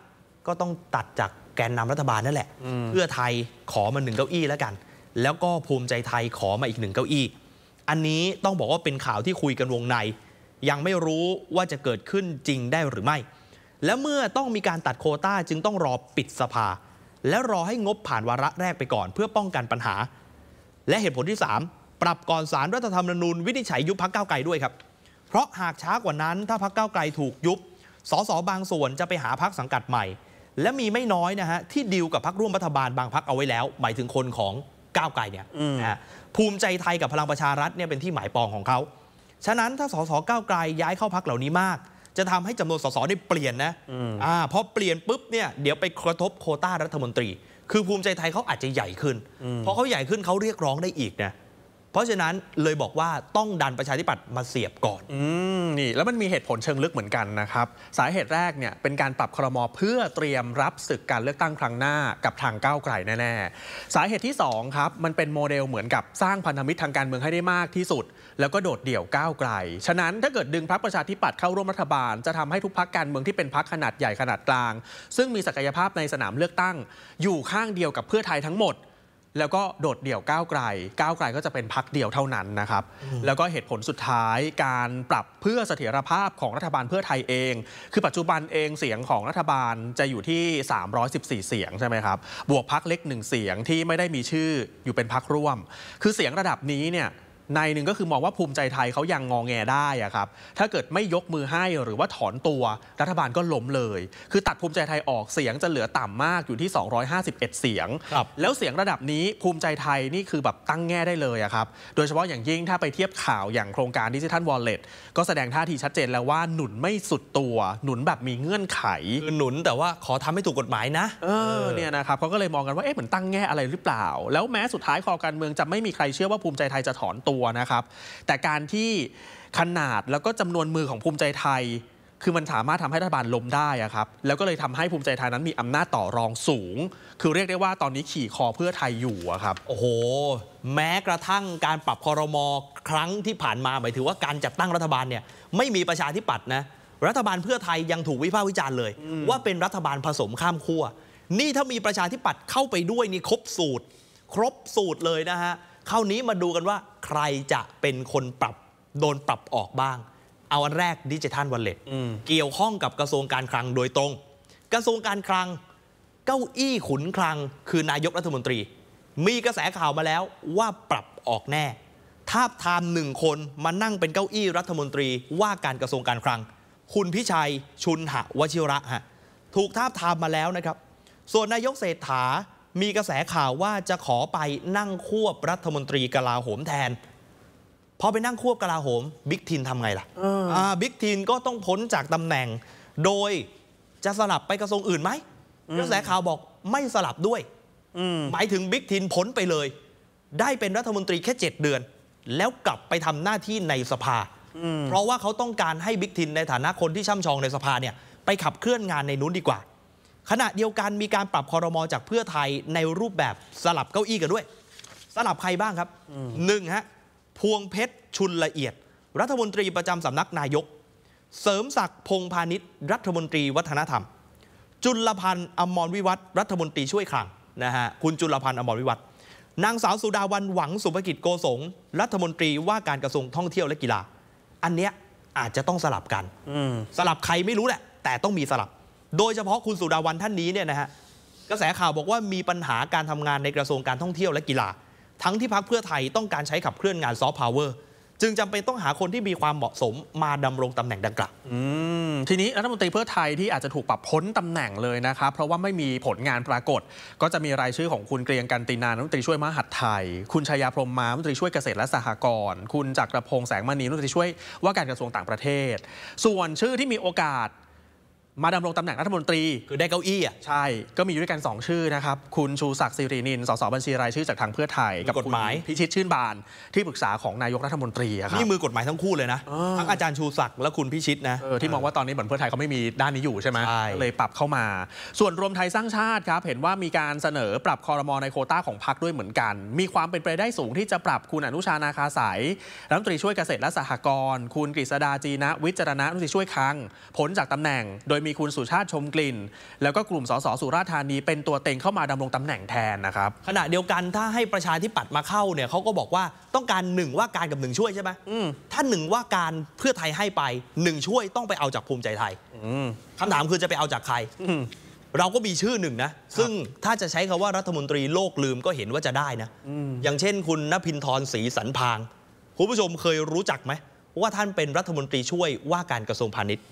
ก็ต้องตัดจากแกนนำรัฐบาลนั่นแหละ เพื่อไทยขอมาหนึ่งเก้าอี้แล้วกัน แล้วก็ภูมิใจไทยขอมาอีกหนึ่งเก้าอี้อันนี้ต้องบอกว่าเป็นข่าวที่คุยกันวงในยังไม่รู้ว่าจะเกิดขึ้นจริงได้หรือไม่และเมื่อต้องมีการตัดโคต้าจึงต้องรอปิดสภา และรอให้งบผ่านวาระแรกไปก่อน เพื่อป้องกันปัญหา และเหตุผลที่ 3 ปรับก่อนสารรัฐธรรมนูญวินิจฉัยยุบพักเก้าไกลด้วยครับ เพราะหากช้ากว่านั้น ถ้าพักเก้าไกลถูกยุบสสบางส่วนจะไปหาพักสังกัดใหม่ และมีไม่น้อยนะฮะที่ดีลกับพักร่วมรัฐบาลบางพักเอาไว้แล้ว หมายถึงคนของก้าวไกลเนี่ยนะภูมิใจไทยกับพลังประชารัฐเนี่ยเป็นที่หมายปองของเขาฉะนั้นถ้าสสก้าวไกลย้ายเข้าพักเหล่านี้มากจะทำให้จำนวนสสได้เปลี่ยนนะ อ่าพอเปลี่ยน ปุ๊บ เนี่ย เดี๋ยวไปกระทบโคต้ารัฐมนตรี คือภูมิใจไทยเขาอาจจะใหญ่ขึ้น เพราะเขาใหญ่ขึ้นเขาเรียกร้องได้อีกนะราะฉะนั้นเลยบอกว่าต้องดันประชาธิปัตย์มาเสียบก่อน อืมนี่แล้วมันมีเหตุผลเชิงลึกเหมือนกันนะครับ สาเหตุแรกเนี่ยเป็นการปรับครมเพื่อเตรียมรับศึกการเลือกตั้งครั้งหน้ากับทางก้าวไกลแน่ ๆ สาเหตุที่2ครับ มันเป็นโมเดลเหมือนกับสร้างพันธมิตรทางการเมืองให้ได้มากที่สุด แล้วก็โดดเดี่ยวก้าวไกล ฉะนั้นถ้าเกิดดึงพรรคประชาธิปัตย์เข้าร่วมรัฐบาล จะทำให้ทุกพรรคการเมืองที่เป็นพรรคขนาดใหญ่ขนาดกลาง ซึ่งมีศักยภาพในสนามเลือกตั้ง อยู่ข้างเดียวกับเพื่อไทยทั้งหมดแล้วก็โดดเดี่ยวก้าวไกลก้าวไกลก็จะเป็นพักเดียวเท่านั้นนะครับแล้วก็เหตุผลสุดท้ายการปรับเพื่อเสถียรภาพของรัฐบาลเพื่อไทยเอง คือปัจจุบันเองเสียงของรัฐบาลจะอยู่ที่ 314 เสียงใช่ไหมครับ บวกพักเล็กหนึ่งเสียงที่ไม่ได้มีชื่ออยู่เป็นพักร่วม คือเสียงระดับนี้เนี่ยในหนึ่งก็คือมองว่าภูมิใจไทยเขายังงองแงได้อะครับถ้าเกิดไม่ยกมือให้หรือว่าถอนตัว รัฐบาลก็ล้มเลย คือตัดภูมิใจไทยออกเสียงจะเหลือต่ำมากอยู่ที่ 251 เสียง แล้วเสียงระดับนี้ภูมิใจไทยนี่คือแบบตั้งแง่ได้เลยอะครับโดยเฉพาะอย่างยิ่งถ้าไปเทียบข่าวอย่างโครงการดิจิทัลวอลเล็ตก็แสดงท่าทีชัดเจนแล้วว่าหนุนไม่สุดตัว หนุนแบบมีเงื่อนไขคือหนุนแต่ว่าขอทำให้ถูกกฎหมายนะเออเนี่ยนะครับเขาก็เลยมองกันว่าเอ๊ะเหมือนตั้งแง่อะไรหรือเปล่า แล้วแม้สุดท้ายคอการเมืองจะไม่มีใครเชื่อว่าภูมิใจไทยจะถอนตัววนะครับแต่การที่ขนาดแล้วก็จำนวนมือของภูมิใจไทย คือมันสามารถทำให้รัฐบาลล้มได้ครับ แล้วก็เลยทำให้ภูมิใจไทยนั้นมีอำนาจต่อรองสูง คือเรียกได้ว่าตอนนี้ขี่คอเพื่อไทยอยู่ครับ โอ้โห แม้กระทั่งการปรับคอรมอครั้งที่ผ่านมาหมายถือว่าการจัดตั้งรัฐบาลเนี่ยไม่มีประชาธิปัตย์นะ รัฐบาลเพื่อไทยยังถูกวิพากษ์วิจารณ์เลยว่าเป็นรัฐบาลผสมข้ามขั้วนี่ถ้ามีประชาธิปัตย์เข้าไปด้วยนี่ครบสูตร ครบสูตรเลยนะฮะคราวนี้มาดูกันว่าใครจะเป็นคนปรับ โดนปรับออกบ้าง เอาอันแรกดิจิทัลวอลเล็ตเกี่ยวข้องกับกระทรวงการคลังโดยตรง กระทรวงการคลัง เก้าอี้ขุนคลัง คือนายกรัฐมนตรี มีกระแสข่าวมาแล้วว่าปรับออกแน่ทาบทามหนึ่งคน มานั่งเป็นเก้าอี้รัฐมนตรี ว่าการกระทรวงการคลัง คุณพิชัย ชุนหะวชิระฮะถูกทาบทามมาแล้วนะครับ ส่วนนายกเศรษฐามีกระแสข่าวว่าจะขอไปนั่งควบรัฐมนตรีกลาโหมแทนพอไปนั่งควบกลาโหม บิ๊กทินทำไงล่ะบิ๊กทินก็ต้องพ้นจากตำแหน่ง โดยจะสลับไปกระทรวงอื่นไหมกระแสข่าวบอกไม่สลับด้วยหมายถึงบิ๊กทินพ้นไปเลย ได้เป็นรัฐมนตรีแค่เจ็ดเดือน แล้วกลับไปทำหน้าที่ในสภาเพราะว่าเขาต้องการให้บิ๊กทินในฐานะคนที่ช่ำชองในสภาเนี่ยไปขับเคลื่อนงานในนู้นดีกว่าขณะเดียวกันมีการปรับคอรมอจากเพื่อไทยในรูปแบบสลับเก้าอี้กันด้วย สลับใครบ้างครับหนึ่งฮะพวงเพชรชุนละเอียด รัฐมนตรีประจำสำนักนายก เสริมศักดิ์พงพาณิชย์รัฐมนตรีวัฒนธรรม จุลพันธ์อมรวิวัฒรัฐมนตรีช่วยคลังนะฮะคุณจุลพันธ์อมรวิวัฒนางสาวสุดาวันหวังสุภกิจโกสงรัฐมนตรีว่าการกระทรวงท่องเที่ยวและกีฬา อันเนี้ยอาจจะต้องสลับกันสลับใครไม่รู้แหละแต่ต้องมีสลับโดยเฉพาะคุณสุดาวันท่านนี้เนี่ยนะฮะกระแสข่าวบอกว่ามีปัญหาการทำงานในกระทรวงการท่องเที่ยวและกีฬาทั้งที่พักเพื่อไทยต้องการใช้ขับเคลื่อนงานซอฟต์พาวเวอร์จึงจำเป็นต้องหาคนที่มีความเหมาะสมมาดำรงตำแหน่งดังกล่าวทีนี้รัฐมนตรีเพื่อไทยที่อาจจะถูกปรับพ้นตำแหน่งเลยนะครับเพราะว่าไม่มีผลงานปรากฏ ก็จะมีรายชื่อของคุณเกรียงกันตินานรัฐมนตรีช่วยมหาดไทย คุณชายาพรมมารัฐมนตรีช่วยเกษตรและสหกรณ์คุณจักรพงษ์แสงมณีรัฐมนตรีช่วยว่าการกระทรวงต่างประเทศ ส่วนชื่อที่มีโอกาสมาดำรงตำแหน่งรัฐมนตรีคือได้เก้าอี้อ่ะใช่ก็มีอยู่ด้วยกัน 2 ชื่อนะครับ คุณชูศักดิ์สิรินินสสบัญชีรายชื่อจากทางเพื่อไทยกับกฎหมายพิชิตชื่นบาน ที่ปรึกษา ของนายกรัฐมนตรีครับนี่มือกฎหมายทั้งคู่เลยนะทั้งอาจารย์ชูศักดิ์และคุณพิชิตนะที่มองว่าตอนนี้เหมือนเพื่อไทยเขาไม่มีด้านนี้อยู่ใช่ไหมเลยปรับเข้ามา ส่วนรวมไทยสร้างชาติครับ เห็นว่ามีการเสนอปรับคอรมอในโคต้าของพรรคด้วยเหมือนกัน มีความเป็นไปได้สูงที่จะปรับคุณอนุชานาคาสายรัฐมนตรีช่วยเกษตรและสหกรณ์คุณกฤษดาจีนะวิจารณะรัฐมนตรีช่วยคลังผลจากตำแหน่งโดยมีคุณสุชาติชมกลิ่นแล้วก็กลุ่มสสสุราธานีเป็นตัวเต็งเข้ามาดำรงตำแหน่งแทนนะครับ ขณะเดียวกันถ้าให้ประชาธิปัตย์มาเข้าเนี่ยเขาก็บอกว่าต้องการหนึ่งว่าการกับหนึ่งช่วยใช่ไหมถ้าหนึ่งว่าการเพื่อไทยให้ไปหนึ่งช่วยต้องไปเอาจากภูมิใจไทยคำถามคือจะไปเอาจากใครเราก็มีชื่อหนึ่งนะซึ่งถ้าจะใช้คาว่ารัฐมนตรีโลกลืมก็เห็นว่าจะได้นะออย่างเช่น คุณนภินทร์ศรีสันพางคุณผู้ชมเคยรู้จักไหมว่าท่านเป็นรัฐมนตรีช่วยว่าการกระทรวงพาณิชย์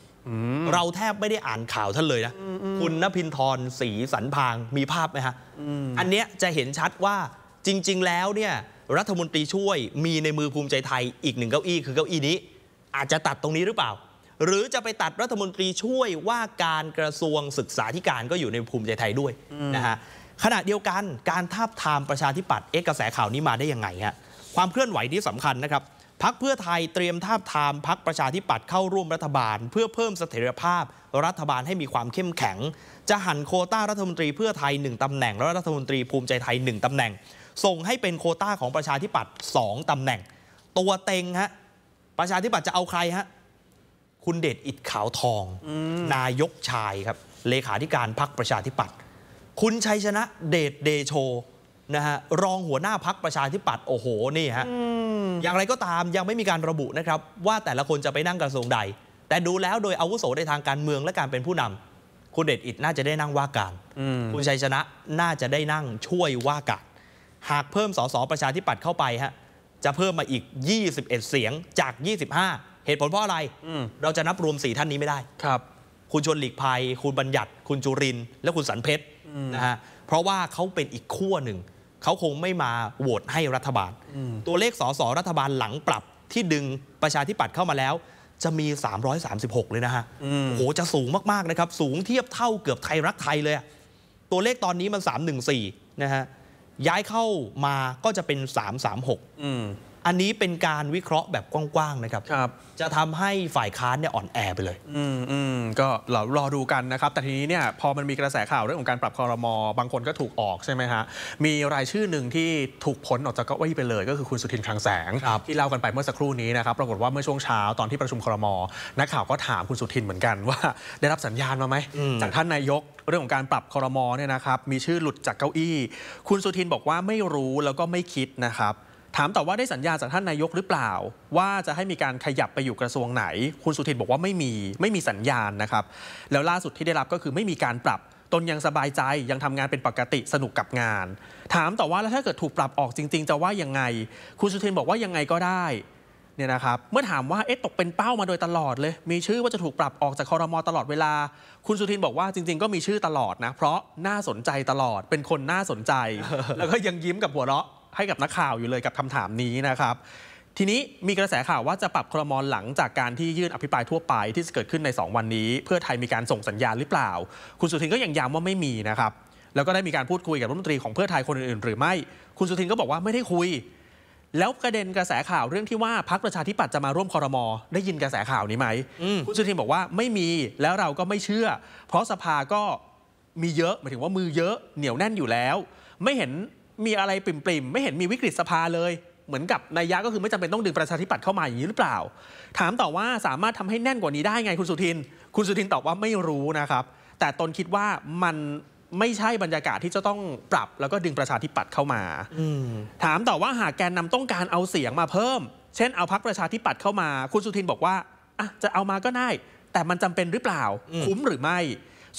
เราแทบ ไม่ได้อ่านข่าวท่านเลยนะ คุณนภินทร์ศรีสันพาง มีภาพไหมฮะอันเนี้ย จะเห็นชัดว่าจริง ๆ แล้วเนี่ยรัฐมนตรีช่วยมีในมือภูมิใจไทย อีกหนึ่งเก้าอี้ คือเก้าอี้นี้ อาจจะตัดตรงนี้หรือเปล่า หรือจะไปตัดรัฐมนตรีช่วยว่าการกระทรวงศึกษาธิการก็อยู่ในภูมิใจไทยด้วยนะฮะขณะเดียวกันการทาบทามประชาธิปัตย์เอกกระแสข่าวนี้มาได้ยังไงฮะความเคลื่อนไหวนี้สำคัญนะครับพักเพื่อไทยเตรียมทาทามพักประชาธิปัตย์เข้าร่วมรัฐบาล เพื่อเพิ่มเสถียรภาพ รัฐบาลให้มีความเข้มแข็ง จะหันโคต้ารัฐมนตรีเพื่อไทย 1ตำแหน่ง และรัฐมนตรีภูมิใจไทย 1ตำแหน่ง ส่งให้เป็นโคต้าของประชาธิปัตย์2ตำแหน่ง ตัวเต็ง ฮะ ประชาธิปัตย์จะเอาใครฮะ คุณเดชอิดขาวทองอนายกชายครับ เลขาธิการพักประชาธิปัตย์คุณชัยชนะเดชเดโชนะฮะรองหัวหน้าพักประชาธิปัตย์โอ้โหนี่ฮะอย่างไรก็ตามยังไม่มีการระบุนะครับ ว่าแต่ละคนจะไปนั่งกระทรวงใด แต่ดูแล้วโดยอาวุโสในทางการเมืองและการเป็นผู้นำ คุณเดชอิดน่าจะได้นั่งว่าการคุณชัยชนะน่าจะได้นั่งช่วยว่าการหากเพิ่มสสประชาธิปัตย์เข้าไปฮะ จะเพิ่มมาอีก 21 เสียงจาก 25 เหตุผลเพราะอะไรเราจะนับรวมสีท่านนี้ไม่ได้ครับ คุณชนหลีกภัย คุณบัญญัติ คุณจุรินและคุณสันเพชรนะฮะเพราะว่าเขาเป็นอีกขั้วหนึ่งเขาคงไม่มาโหวตให้รัฐบาลตัวเลขสสรัฐบาลหลังปรับที่ดึงประชาธิปัตย์เข้ามาแล้วจะมี 336 เลยนะฮะโหจะสูงมากๆ นะครับ สูงเทียบเท่าเกือบไทย รักไทยเลยตัวเลขตอนนี้มัน 314 นะฮะ ย้ายเข้ามาก็จะเป็น 336อันนี้เป็นการวิเคราะห์แบบกว้างๆนะครับรบจะทำให้ฝ่ายค้านเนี่ยอ่อนแอไปเลย อืมอืมก็เรารอดูกันนะครับ แต่ทีนี้เนี่ยพอมันมีกระแสข่าวเรื่องของการปรับคอรมอบางคนก็ถูกออกใช่ไหมฮะมีรายชื่อหนึ่งที่ถูกพ้นออกจากเก้าอี้ไปเลย ก็คือคุณสุทินคลังแสง ที่เล่ากันไปเมื่อสักครู่นี้นะครับ ปรากฏว่าเมื่อช่วงเช้า ตอนที่ประชุมคอรมอนักข่าวก็ถามคุณสุทินเหมือนกัน ว่าได้รับสัญญาณมาไหมจากท่านนายก เรื่องของการปรับคอรมอเนี่ยนะครับ มีชื่อหลุดจากเก้าอี้ คุณสุทินบอกว่าไม่รู้แล้วก็ไม่คิดนะครับถามต่อว่าได้สัญญาจากท่านนายกหรือเปล่า ว่าจะให้มีการขยับไปอยู่กระทรวงไหน คุณสุทินบอกว่าไม่มีไม่มีสัญญาณนะครับแล้วล่าสุดที่ได้รับก็คือไม่มีการปรับตนยังสบายใจยังทำงานเป็นปกติสนุกกับงาน ถามต่อว่าแล้วถ้าเกิดถูกปรับออกจริง ๆ จะว่ายังไง คุณสุทินบอกว่ายังไงก็ได้เนี่ยนะครับ เมื่อถามว่าเอ๊ะตกเป็นเป้ามาโดยตลอดเลย มีชื่อว่าจะถูกปรับออกจากคอรมอตลอดเวลา คุณสุทินบอกว่าจริง ๆก็มีชื่อตลอดนะเพราะน่าสนใจตลอดเป็นคนน่าสนใจ แล้วก็ยังยิ้มกับหัวเราะให้กับนักข่าวอยู่เลยกับคำถามนี้นะครับ ทีนี้มีกระแสข่าวว่าจะปรับครมอลหลังจากการที่ยื่นอภิปรายทั่วไปที่จะเกิดขึ้นใน 2 วันนี้ เพื่อไทยมีการส่งสัญญาณหรือเปล่า คุณสุทินก็ยังย้ำว่าไม่มีนะครับ แล้วก็ได้มีการพูดคุยกับรัฐมนตรีของเพื่อไทยคนอื่นๆหรือไม่ คุณสุทินก็บอกว่าไม่ได้คุย แล้วกระเด็นกระแสข่าวเรื่องที่ว่าพักประชาธิปัตย์จะมาร่วมคอรมอได้ยินกระแสข่าวนี้ไหมคุณสุทินบอกว่าไม่มีแล้วเราก็ไม่เชื่อ เพราะสภาก็มีเยอะหมายถึงว่ามือเยอะ เหนียวแน่นอยู่แล้ว ไม่เห็นมีอะไรปริ่ม ๆ ไม่เห็นมีวิกฤตสภาเลย เหมือนกับนายยะก็คือไม่จำเป็นต้องดึงประชาธิปัตย์เข้ามาอย่างนี้หรือเปล่า ถามต่อว่าสามารถทำให้แน่นกว่านี้ได้ไงคุณสุทิน คุณสุทินตอบว่าไม่รู้นะครับ แต่ตนคิดว่ามันไม่ใช่บรรยากาศที่จะต้องปรับ แล้วก็ดึงประชาธิปัตย์เข้ามา ถามต่อว่าหากแกนนำต้องการเอาเสียงมาเพิ่ม เช่น เอาพักประชาธิปัตย์เข้ามา คุณสุทินบอกว่าอะจะเอามาก็ได้ แต่มันจำเป็นหรือเปล่า คุ้มหรือไม่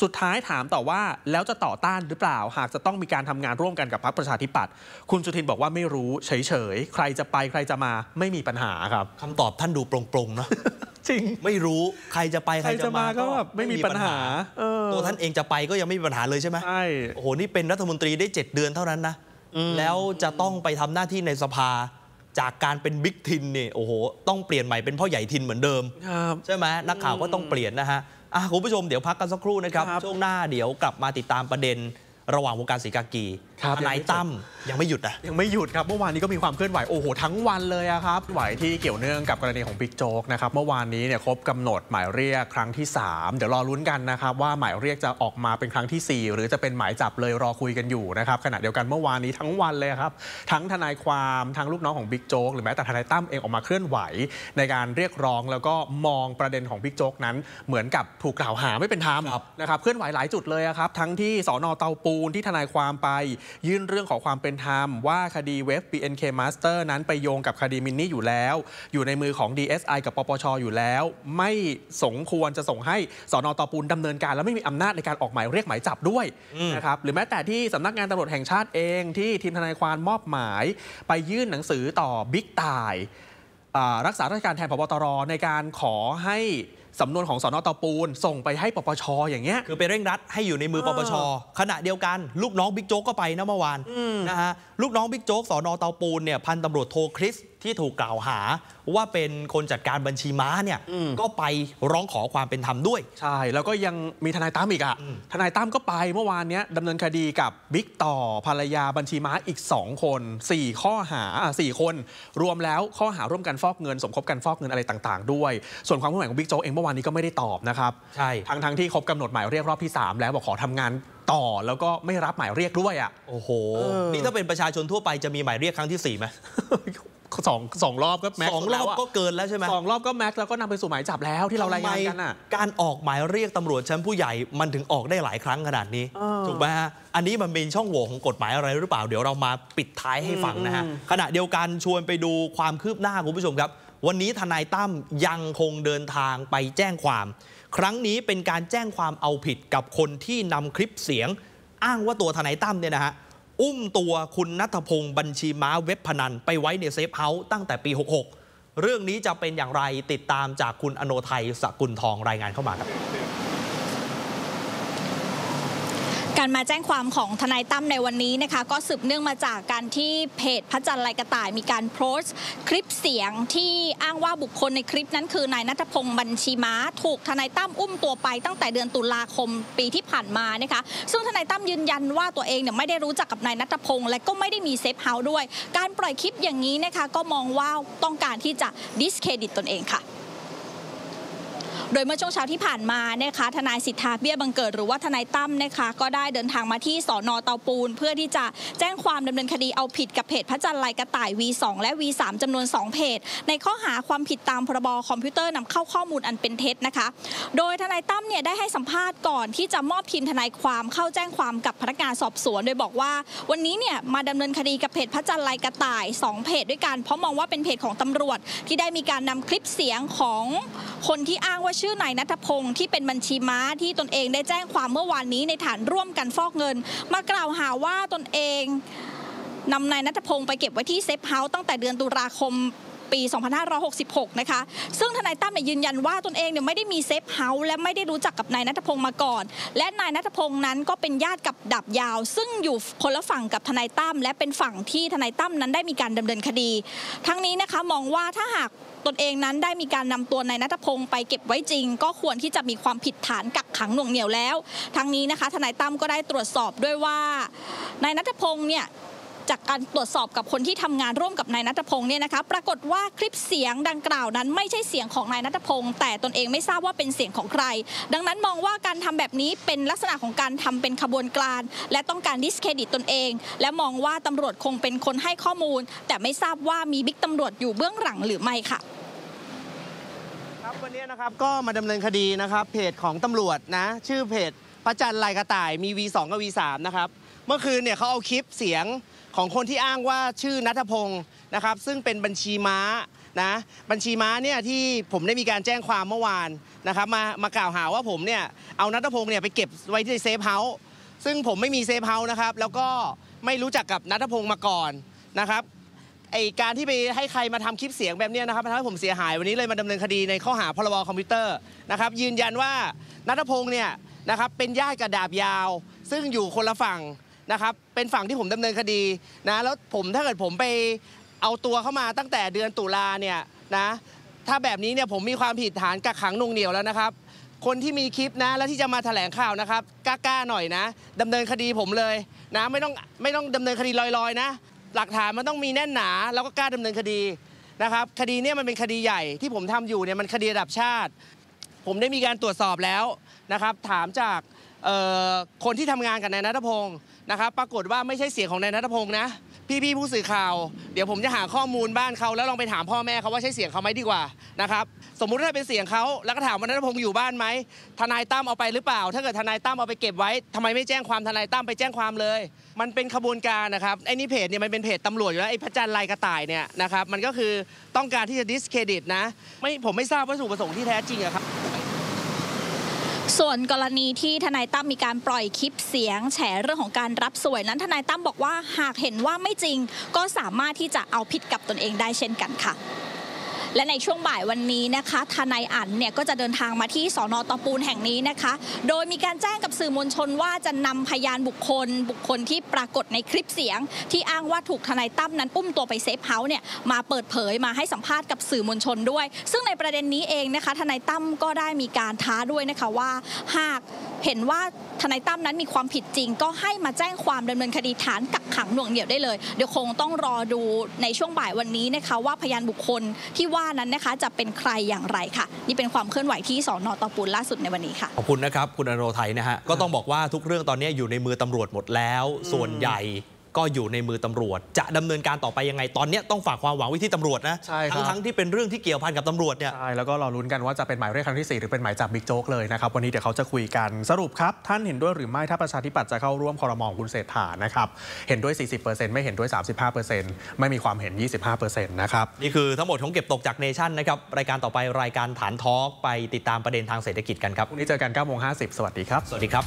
สุดท้ายถามต่อว่าแล้วจะต่อต้านหรือเปล่า หากจะต้องมีการทำงานร่วมกันกับพรรคประชาธิปัตย์คุณสุทินบอกว่าไม่รู้ เฉยๆ ใครจะไปใครจะมาไม่มีปัญหาครับคำตอบท่านดูปรงๆเนาะจริงไม่รู้ใครจะไปใครจะมาก็แบบไม่มีปัญหาตัวท่านเองจะไปก็ยังไม่มีปัญหาเลยใช่ไหมใช่โอ้โหนี่เป็นรัฐมนตรีได้7เดือนเท่านั้นนะแล้วจะต้องไปทำหน้าที่ในสภา จากการเป็นบิ๊กทินเนี่ยโอ้โหต้องเปลี่ยนใหม่เป็นพ่อใหญ่ทินเหมือนเดิมใช่ไหมนักข่าวก็ต้องเปลี่ยนนะฮะคุณผู้ชมเดี๋ยวพักกันสักครู่นะครับช่วงหน้าเดี๋ยวกลับมาติดตามประเด็นระหว่างวงการสีกากีทนายตั้มยังไม่หยุดนะยังไม่หยุดครับ เมื่อวานนี้ก็มีความเคลื่อนไหวโอ้โหทั้งวันเลยครับไหวที่เกี่ยวเนื่องกับกรณีของบิ๊กโจ๊กนะครับเมื่อวานนี้เนี่ยครบกำหนดหมายเรียกครั้งที่3เดี๋ยวรอลุ้นกันนะครับว่าหมายเรียกจะออกมาเป็นครั้งที่ 4 หรือจะเป็นหมายจับเลยรอคุยกันอยู่นะครับขณะเดียวกันเมื่อวานนี้ทั้งวันเลยครับทั้งทนายความทั้งลูกน้องของบิ๊กโจ๊กหรือแม้แต่ทนายตั้มเองออกมาเคลื่อนไหวในการเรียกร้อง แล้วก็มองประเด็นของบิ๊กโจ๊กนั้นเหมือนกับถูกกล่าวหาไม่เป็นธรรมนะครับ เคลื่อนไหวหลายจุดเลยครับทั้งที่สอนอเตาปูนที่ทนายความไปยื่นเรื่องขอความเป็นธรรมว่าคดีเว็บ BNK Master นั้นไปโยงกับคดีมินนี่อยู่แล้ว อยู่ในมือของ DSI กับปปชอยู่แล้ว ไม่สงควรจะส่งให้สอนอตอปูนดำเนินการ และไม่มีอำนาจในการออกหมายเรียกหมายจับด้วยนะครับหรือแม้แต่ที่สำนักงานตำรวจแห่งชาติเองที่ทีมทนายความมอบหมาย ไปยื่นหนังสือต่อบิ๊กตายรักษาราชการแทนพบตรในการขอให้สำนวนของสอนอตปูนส่งไปให้ปปชอย่างเงี้ยคือไปเร่งรัดให้อยู่ในมือปปชขณะเดียวกันลูกน้องบิ๊กโจ๊กก็ไปนะเมื่อวานนะฮะลูกน้องบิ๊กโจ๊กสอนอตาปูนเนี่ยพันตำรวจโทรคริสที่ถูกกล่าวหาว่าเป็นคนจัดการบัญชีม้าเนี่ยก็ไปร้องขอความเป็นธรรมด้วย ใช่ แล้วก็ยังมีทนายตั้มอีกอะทนายตั้มก็ไปเมื่อวานนี้ดำเนินคดีกับบิ๊กต่อภรรยาบัญชีม้าอีก 2 คน 4 ข้อหา4คนรวมแล้ว ข้อหาร่วมกันฟอกเงิน สมคบกันฟอกเงินอะไรต่าง ๆ ด้วย ส่วนความเคลื่อนไหวของบิ๊กโจ๊กเองเมื่อวานนี้ก็ไม่ได้ตอบนะครับใช่ทั้งทั้งที่ครบกำหนดหมายเรียกรอบที่3แล้วบอกขอทำงานต่อ แล้วก็ไม่รับหมายเรียกด้วยอ่ะโอ้โหนี่ถ้าเป็นประชาชนทั่วไปจะมีหมายเรียกครั้งที่4ี่ไหมสองสองรอบก็แม็กซ์สองรอบก็เกินแล้วใช่ไหมสองรอบก็แม็กซ์แล้ว ก็นำไปสู่หมายจับแล้วที่เรารายงานกันอ่ะการออกหมายเรียกตำรวจชั้นผู้ใหญ่มันถึงออกได้หลายครั้งขนาดนี้ ถูกไหมฮะอันนี้มันเป็นช่องโหว่ของกฎหมายอะไรหรือเปล่าเดี๋ยวเรามาปิดท้ายให้ฟังนะฮะขณะเดียวกันชวนไปดูความคืบหน้า คุณผู้ชมครับ วันนี้ทนายตั้มยังคงเดินทางไปแจ้งความ ครั้งนี้เป็นการแจ้งความเอาผิดกับคนที่นำคลิปเสียง อ้างว่าตัวทนายตั้มเนี่ยนะฮะอุ้มตัวคุณนัทพงศ์บัญชีม้าเว็บพนันไปไว้ในเซฟเฮาส์ตั้งแต่ปี 66 เรื่องนี้จะเป็นอย่างไรติดตามจากคุณอโนไทยสกุลทองรายงานเข้ามาครับการมาแจ้งความของทนายตั้มในวันนี้นะคะก็สืบเนื่องมาจากการที่เพจพระจันทร์ลายกระต่ายมีการโพสต์คลิปเสียงที่อ้างว่าบุคคลในคลิปนั้นคือนายนัทพงศ์บัญชีม้าถูกทนายตั้มอุ้มตัวไปตั้งแต่เดือนตุลาคมปีที่ผ่านมานะคะ ซึ่งทนายตั้มยืนยันว่าตัวเองเนี่ยไม่ได้รู้จักกับนายนัทพงศ์และก็ไม่ได้มีเซฟเฮาส์ด้วย การปล่อยคลิปอย่างนี้นะคะ ก็มองว่าต้องการที่จะดิสเครดิตตนเองค่ะโดยเมื่อช่วงเช้าที่ผ่านมานะคะทนายสิทธาเบี้ยบังเกิดหรือว่าทนายตั้มนะคะก็ได้เดินทางมาที่สอนอเตาปูนเพื่อที่จะแจ้งความดำเนินคดีเอาผิดกับเพจพระจันทร์ลายกระต่าย V2 และ V3 จำนวน 2 เพจในข้อหาความผิดตามพรบคอมพิวเตอร์นำเข้าข้อมูลอันเป็นเท็จนะคะโดยทนายตั้มเนี่ยได้ให้สัมภาษณ์ก่อนที่จะมอบทีมทนายความเข้าแจ้งความกับพนักงานสอบสวนโดยบอกว่า วันนี้เนี่ยมาดำเนินคดีกับเพจพระจันทร์ลายกระต่าย2เพจด้วยกันเพราะมองว่าเป็นเพจของตำรวจ ที่ได้มีการนำคลิปเสียงของคนที่อ้างว่าชื่อนายนัทพงศ์ที่เป็นบัญชีม้าที่ตนเองได้แจ้งความเมื่อวานนี้ในฐานร่วมกันฟอกเงินมากล่าวหาว่าตนเองนำนายนัทพงศ์ไปเก็บไว้ที่เซฟเฮาส์ตั้งแต่เดือนตุลาคมปี 2566 นะคะ ซึ่งทนายตั้มเนี่ยยืนยันว่าตนเองเนี่ยไม่ได้มีเซฟเฮาส์และไม่ได้รู้จักกับนายนัทพงศ์มาก่อน และนายนัทพงศ์นั้นก็เป็นญาติกับดับยาว ซึ่งอยู่คนละฝั่งกับทนายตั้มและเป็นฝั่งที่ทนายตั้มนั้นได้มีการดำเนินคดี ทั้งนี้นะคะมองว่าถ้าหากตนเองนั้นได้มีการนำตัวนายนัทพงศ์ไปเก็บไว้จริง ก็ควรที่จะมีความผิดฐานกักขังหน่วงเหนี่ยวแล้ว ทั้งนี้นะคะทนายตั้มก็ได้ตรวจสอบด้วยว่านายนัทพงศ์เนี่ยจากการตรวจสอบกับคนที่ทำงานร่วมกับนายนัทพงศ์เนี่ยนะคะ ปรากฏว่าคลิปเสียงดังกล่าวนั้น ไม่ใช่เสียงของนายนัทพงศ์แต่ตนเองไม่ทราบว่าเป็นเสียงของใคร ดังนั้นมองว่าการทำแบบนี้เป็นลักษณะของการทำเป็นขบวนการและต้องการดิสเครดิตตนเอง และมองว่าตำรวจคงเป็นคนให้ข้อมูล แต่ไม่ทราบว่ามีบิ๊กตำรวจอยู่เบื้องหลังหรือไม่ค่ะ ครับวันนี้นะครับก็มาดำเนินคดีนะครับเพจของตำรวจนะชื่อเพจพระจันทร์ลายกระต่ายมี V2 กับ V3 นะครับเมื่อคืนเนี่ยเขาเอาคลิปเสียงของคนที่อ้างว่าชื่อนัทพงศ์นะครับซึ่งเป็นบัญชีม้านะบัญชีม้าเนี่ยที่ผมได้มีการแจ้งความเมื่อวานนะครับมามากล่าวหาว่าผมเนี่ยเอานัทพงศ์เนี่ยไปเก็บไว้ที่เซฟเฮาส์ซึ่งผมไม่มีเซฟเฮาส์นะครับแล้วก็ไม่รู้จักกับนัทพงศ์มาก่อนนะครับไอการที่ไปให้ใครมาทำคลิปเสียงแบบนี้นะครับทำให้ผมเสียหายวันนี้เลยมาดำเนินคดีในข้อหาพรบคอมพิวเตอร์นะครับยืนยันว่านัทพงศ์เนี่ยนะครับเป็นญาติกับดาบยาว ซึ่งอยู่คนละฝั่งนะครับ เป็นฝั่งที่ผมดำเนินคดีนะ แล้วผมถ้าเกิดผมไปเอาตัวเข้ามาตั้งแต่เดือนตุลาเนี่ยนะ ถ้าแบบนี้เนี่ยผมมีความผิดฐานกักขังนงเหนียวแล้วนะครับ คนที่มีคลิปนะแล้วที่จะมาแถลงข่าวนะครับ กล้าๆหน่อยนะ ดำเนินคดีผมเลยนะไม่ต้องไม่ต้องดำเนินคดีลอยๆนะ หลักฐานมันต้องมีแน่นหนาแล้วก็กล้าดำเนินคดีนะครับ คดีเนี่ยมันเป็นคดีใหญ่ที่ผมทำอยู่เนี่ยมันคดีระดับชาติ ผมได้มีการตรวจสอบแล้วนะครับถามจากคนที่ทำงานกับนายนัทพงศ์นะครับปรากฏว่าไม่ใช่เสียงของนายนัทพงศ์นะพี่ๆผู้สื่อข่าว เดี๋ยวผมจะหาข้อมูลบ้านเขาแล้วลองไปถามพ่อแม่เขาว่าใช่เสียงเขาไหมดีกว่านะครับสมมุติถ้าเป็นเสียงเขาแล้วก็ถามว่านัทพงศ์อยู่บ้านไหมทนายตั้มเอาไปหรือเปล่า ถ้าเกิดทนายตั้มเอาไปเก็บไว้ ทำไมไม่แจ้งความทนายตั้มไปแจ้งความเลย มันเป็นขบวนการนะครับไอ้นี่เพจเนี่ยมันเป็นเพจตำรวจอยู่แล้วไอ้พระจันทร์ลายกระต่ายเนี่ยนะครับมันก็คือต้องการที่จะดิสเครดิตนะไม่ผมไม่ทราบวัตถุประสงค์ที่แท้จริงอะครับส่วนกรณีที่ทนายตั้มมีการปล่อยคลิปเสียงแฉเรื่องของการรับสวยนั้นทนายตั้มบอกว่าหากเห็นว่าไม่จริงก็สามารถที่จะเอาผิดกับตนเองได้เช่นกันค่ะและในช่วงบ่ายวันนี้นะคะทนายอั๋นเนี่ยก็จะเดินทางมาที่สอนอตปูนแห่งนี้นะคะ โดยมีการแจ้งกับสื่อมวลชน ว่าจะนำพยานบุคคล บุคคลที่ปรากฏในคลิปเสียงที่อ้างว่าถูกทนายตั้มนั้นอุ้มตัวไปเซฟเฮาส์เนี่ยมาเปิดเผยมาให้สัมภาษณ์กับสื่อมวลชนด้วย ซึ่งในประเด็นนี้เองนะคะทนายตั้มก็ได้มีการท้าด้วยนะคะว่าหากเห็นว่าทนายตั้มนั้นมีความผิดจริงก็ให้มาแจ้งความดำเนินคดีฐานกักขังหน่วงเหนี่ยวได้เลย เดี๋ยวคงต้องรอดูในช่วงบ่ายวันนี้นะคะ ว่าพยานบุคคลที่ว่านั้นนะคะจะเป็นใครอย่างไรค่ะ นี่เป็นความเคลื่อนไหวที่สอนอตปูนล่าสุดในวันนี้ค่ะ ขอบคุณนะครับคุณอโนไทยนะฮะก็ต้องบอกว่าทุกเรื่องตอนนี้อยู่ในมือตำรวจหมดแล้ว ส่วนใหญ่ก็อยู่ในมือตำรวจ จะดำเนินการต่อไปยังไงตอนนี้ต้องฝากความหวังไว้ที่ตำรวจนะ ทั้งทั้งที่เป็นเรื่องที่เกี่ยวพันกับตำรวจเนี่ยใช่ แล้วก็รอลุ้นกันว่าจะเป็นหมายเรียกครั้งที่ 4 หรือเป็นหมายจับบิ๊กโจ๊กเลยนะครับ วันนี้เดี๋ยวเขาจะคุยกันสรุปครับ ท่านเห็นด้วยหรือไม่ถ้าประชาธิปัตย์จะเข้าร่วมคอรมองคุณเศรษฐานะครับเห็นด้วย 40%ไม่เห็นด้วย 35%ไม่มีความเห็น 25%นะครับนี่คือทั้งหมดของเก็บตกจากเนชั่นนะครับรายการต่อไปรายการฐานทอล์กไปติดตามประเด็นทางเศรษฐกิจกันครับวันนี้เจอกัน9โมง50 สวัสดีครับสวัสดีครับ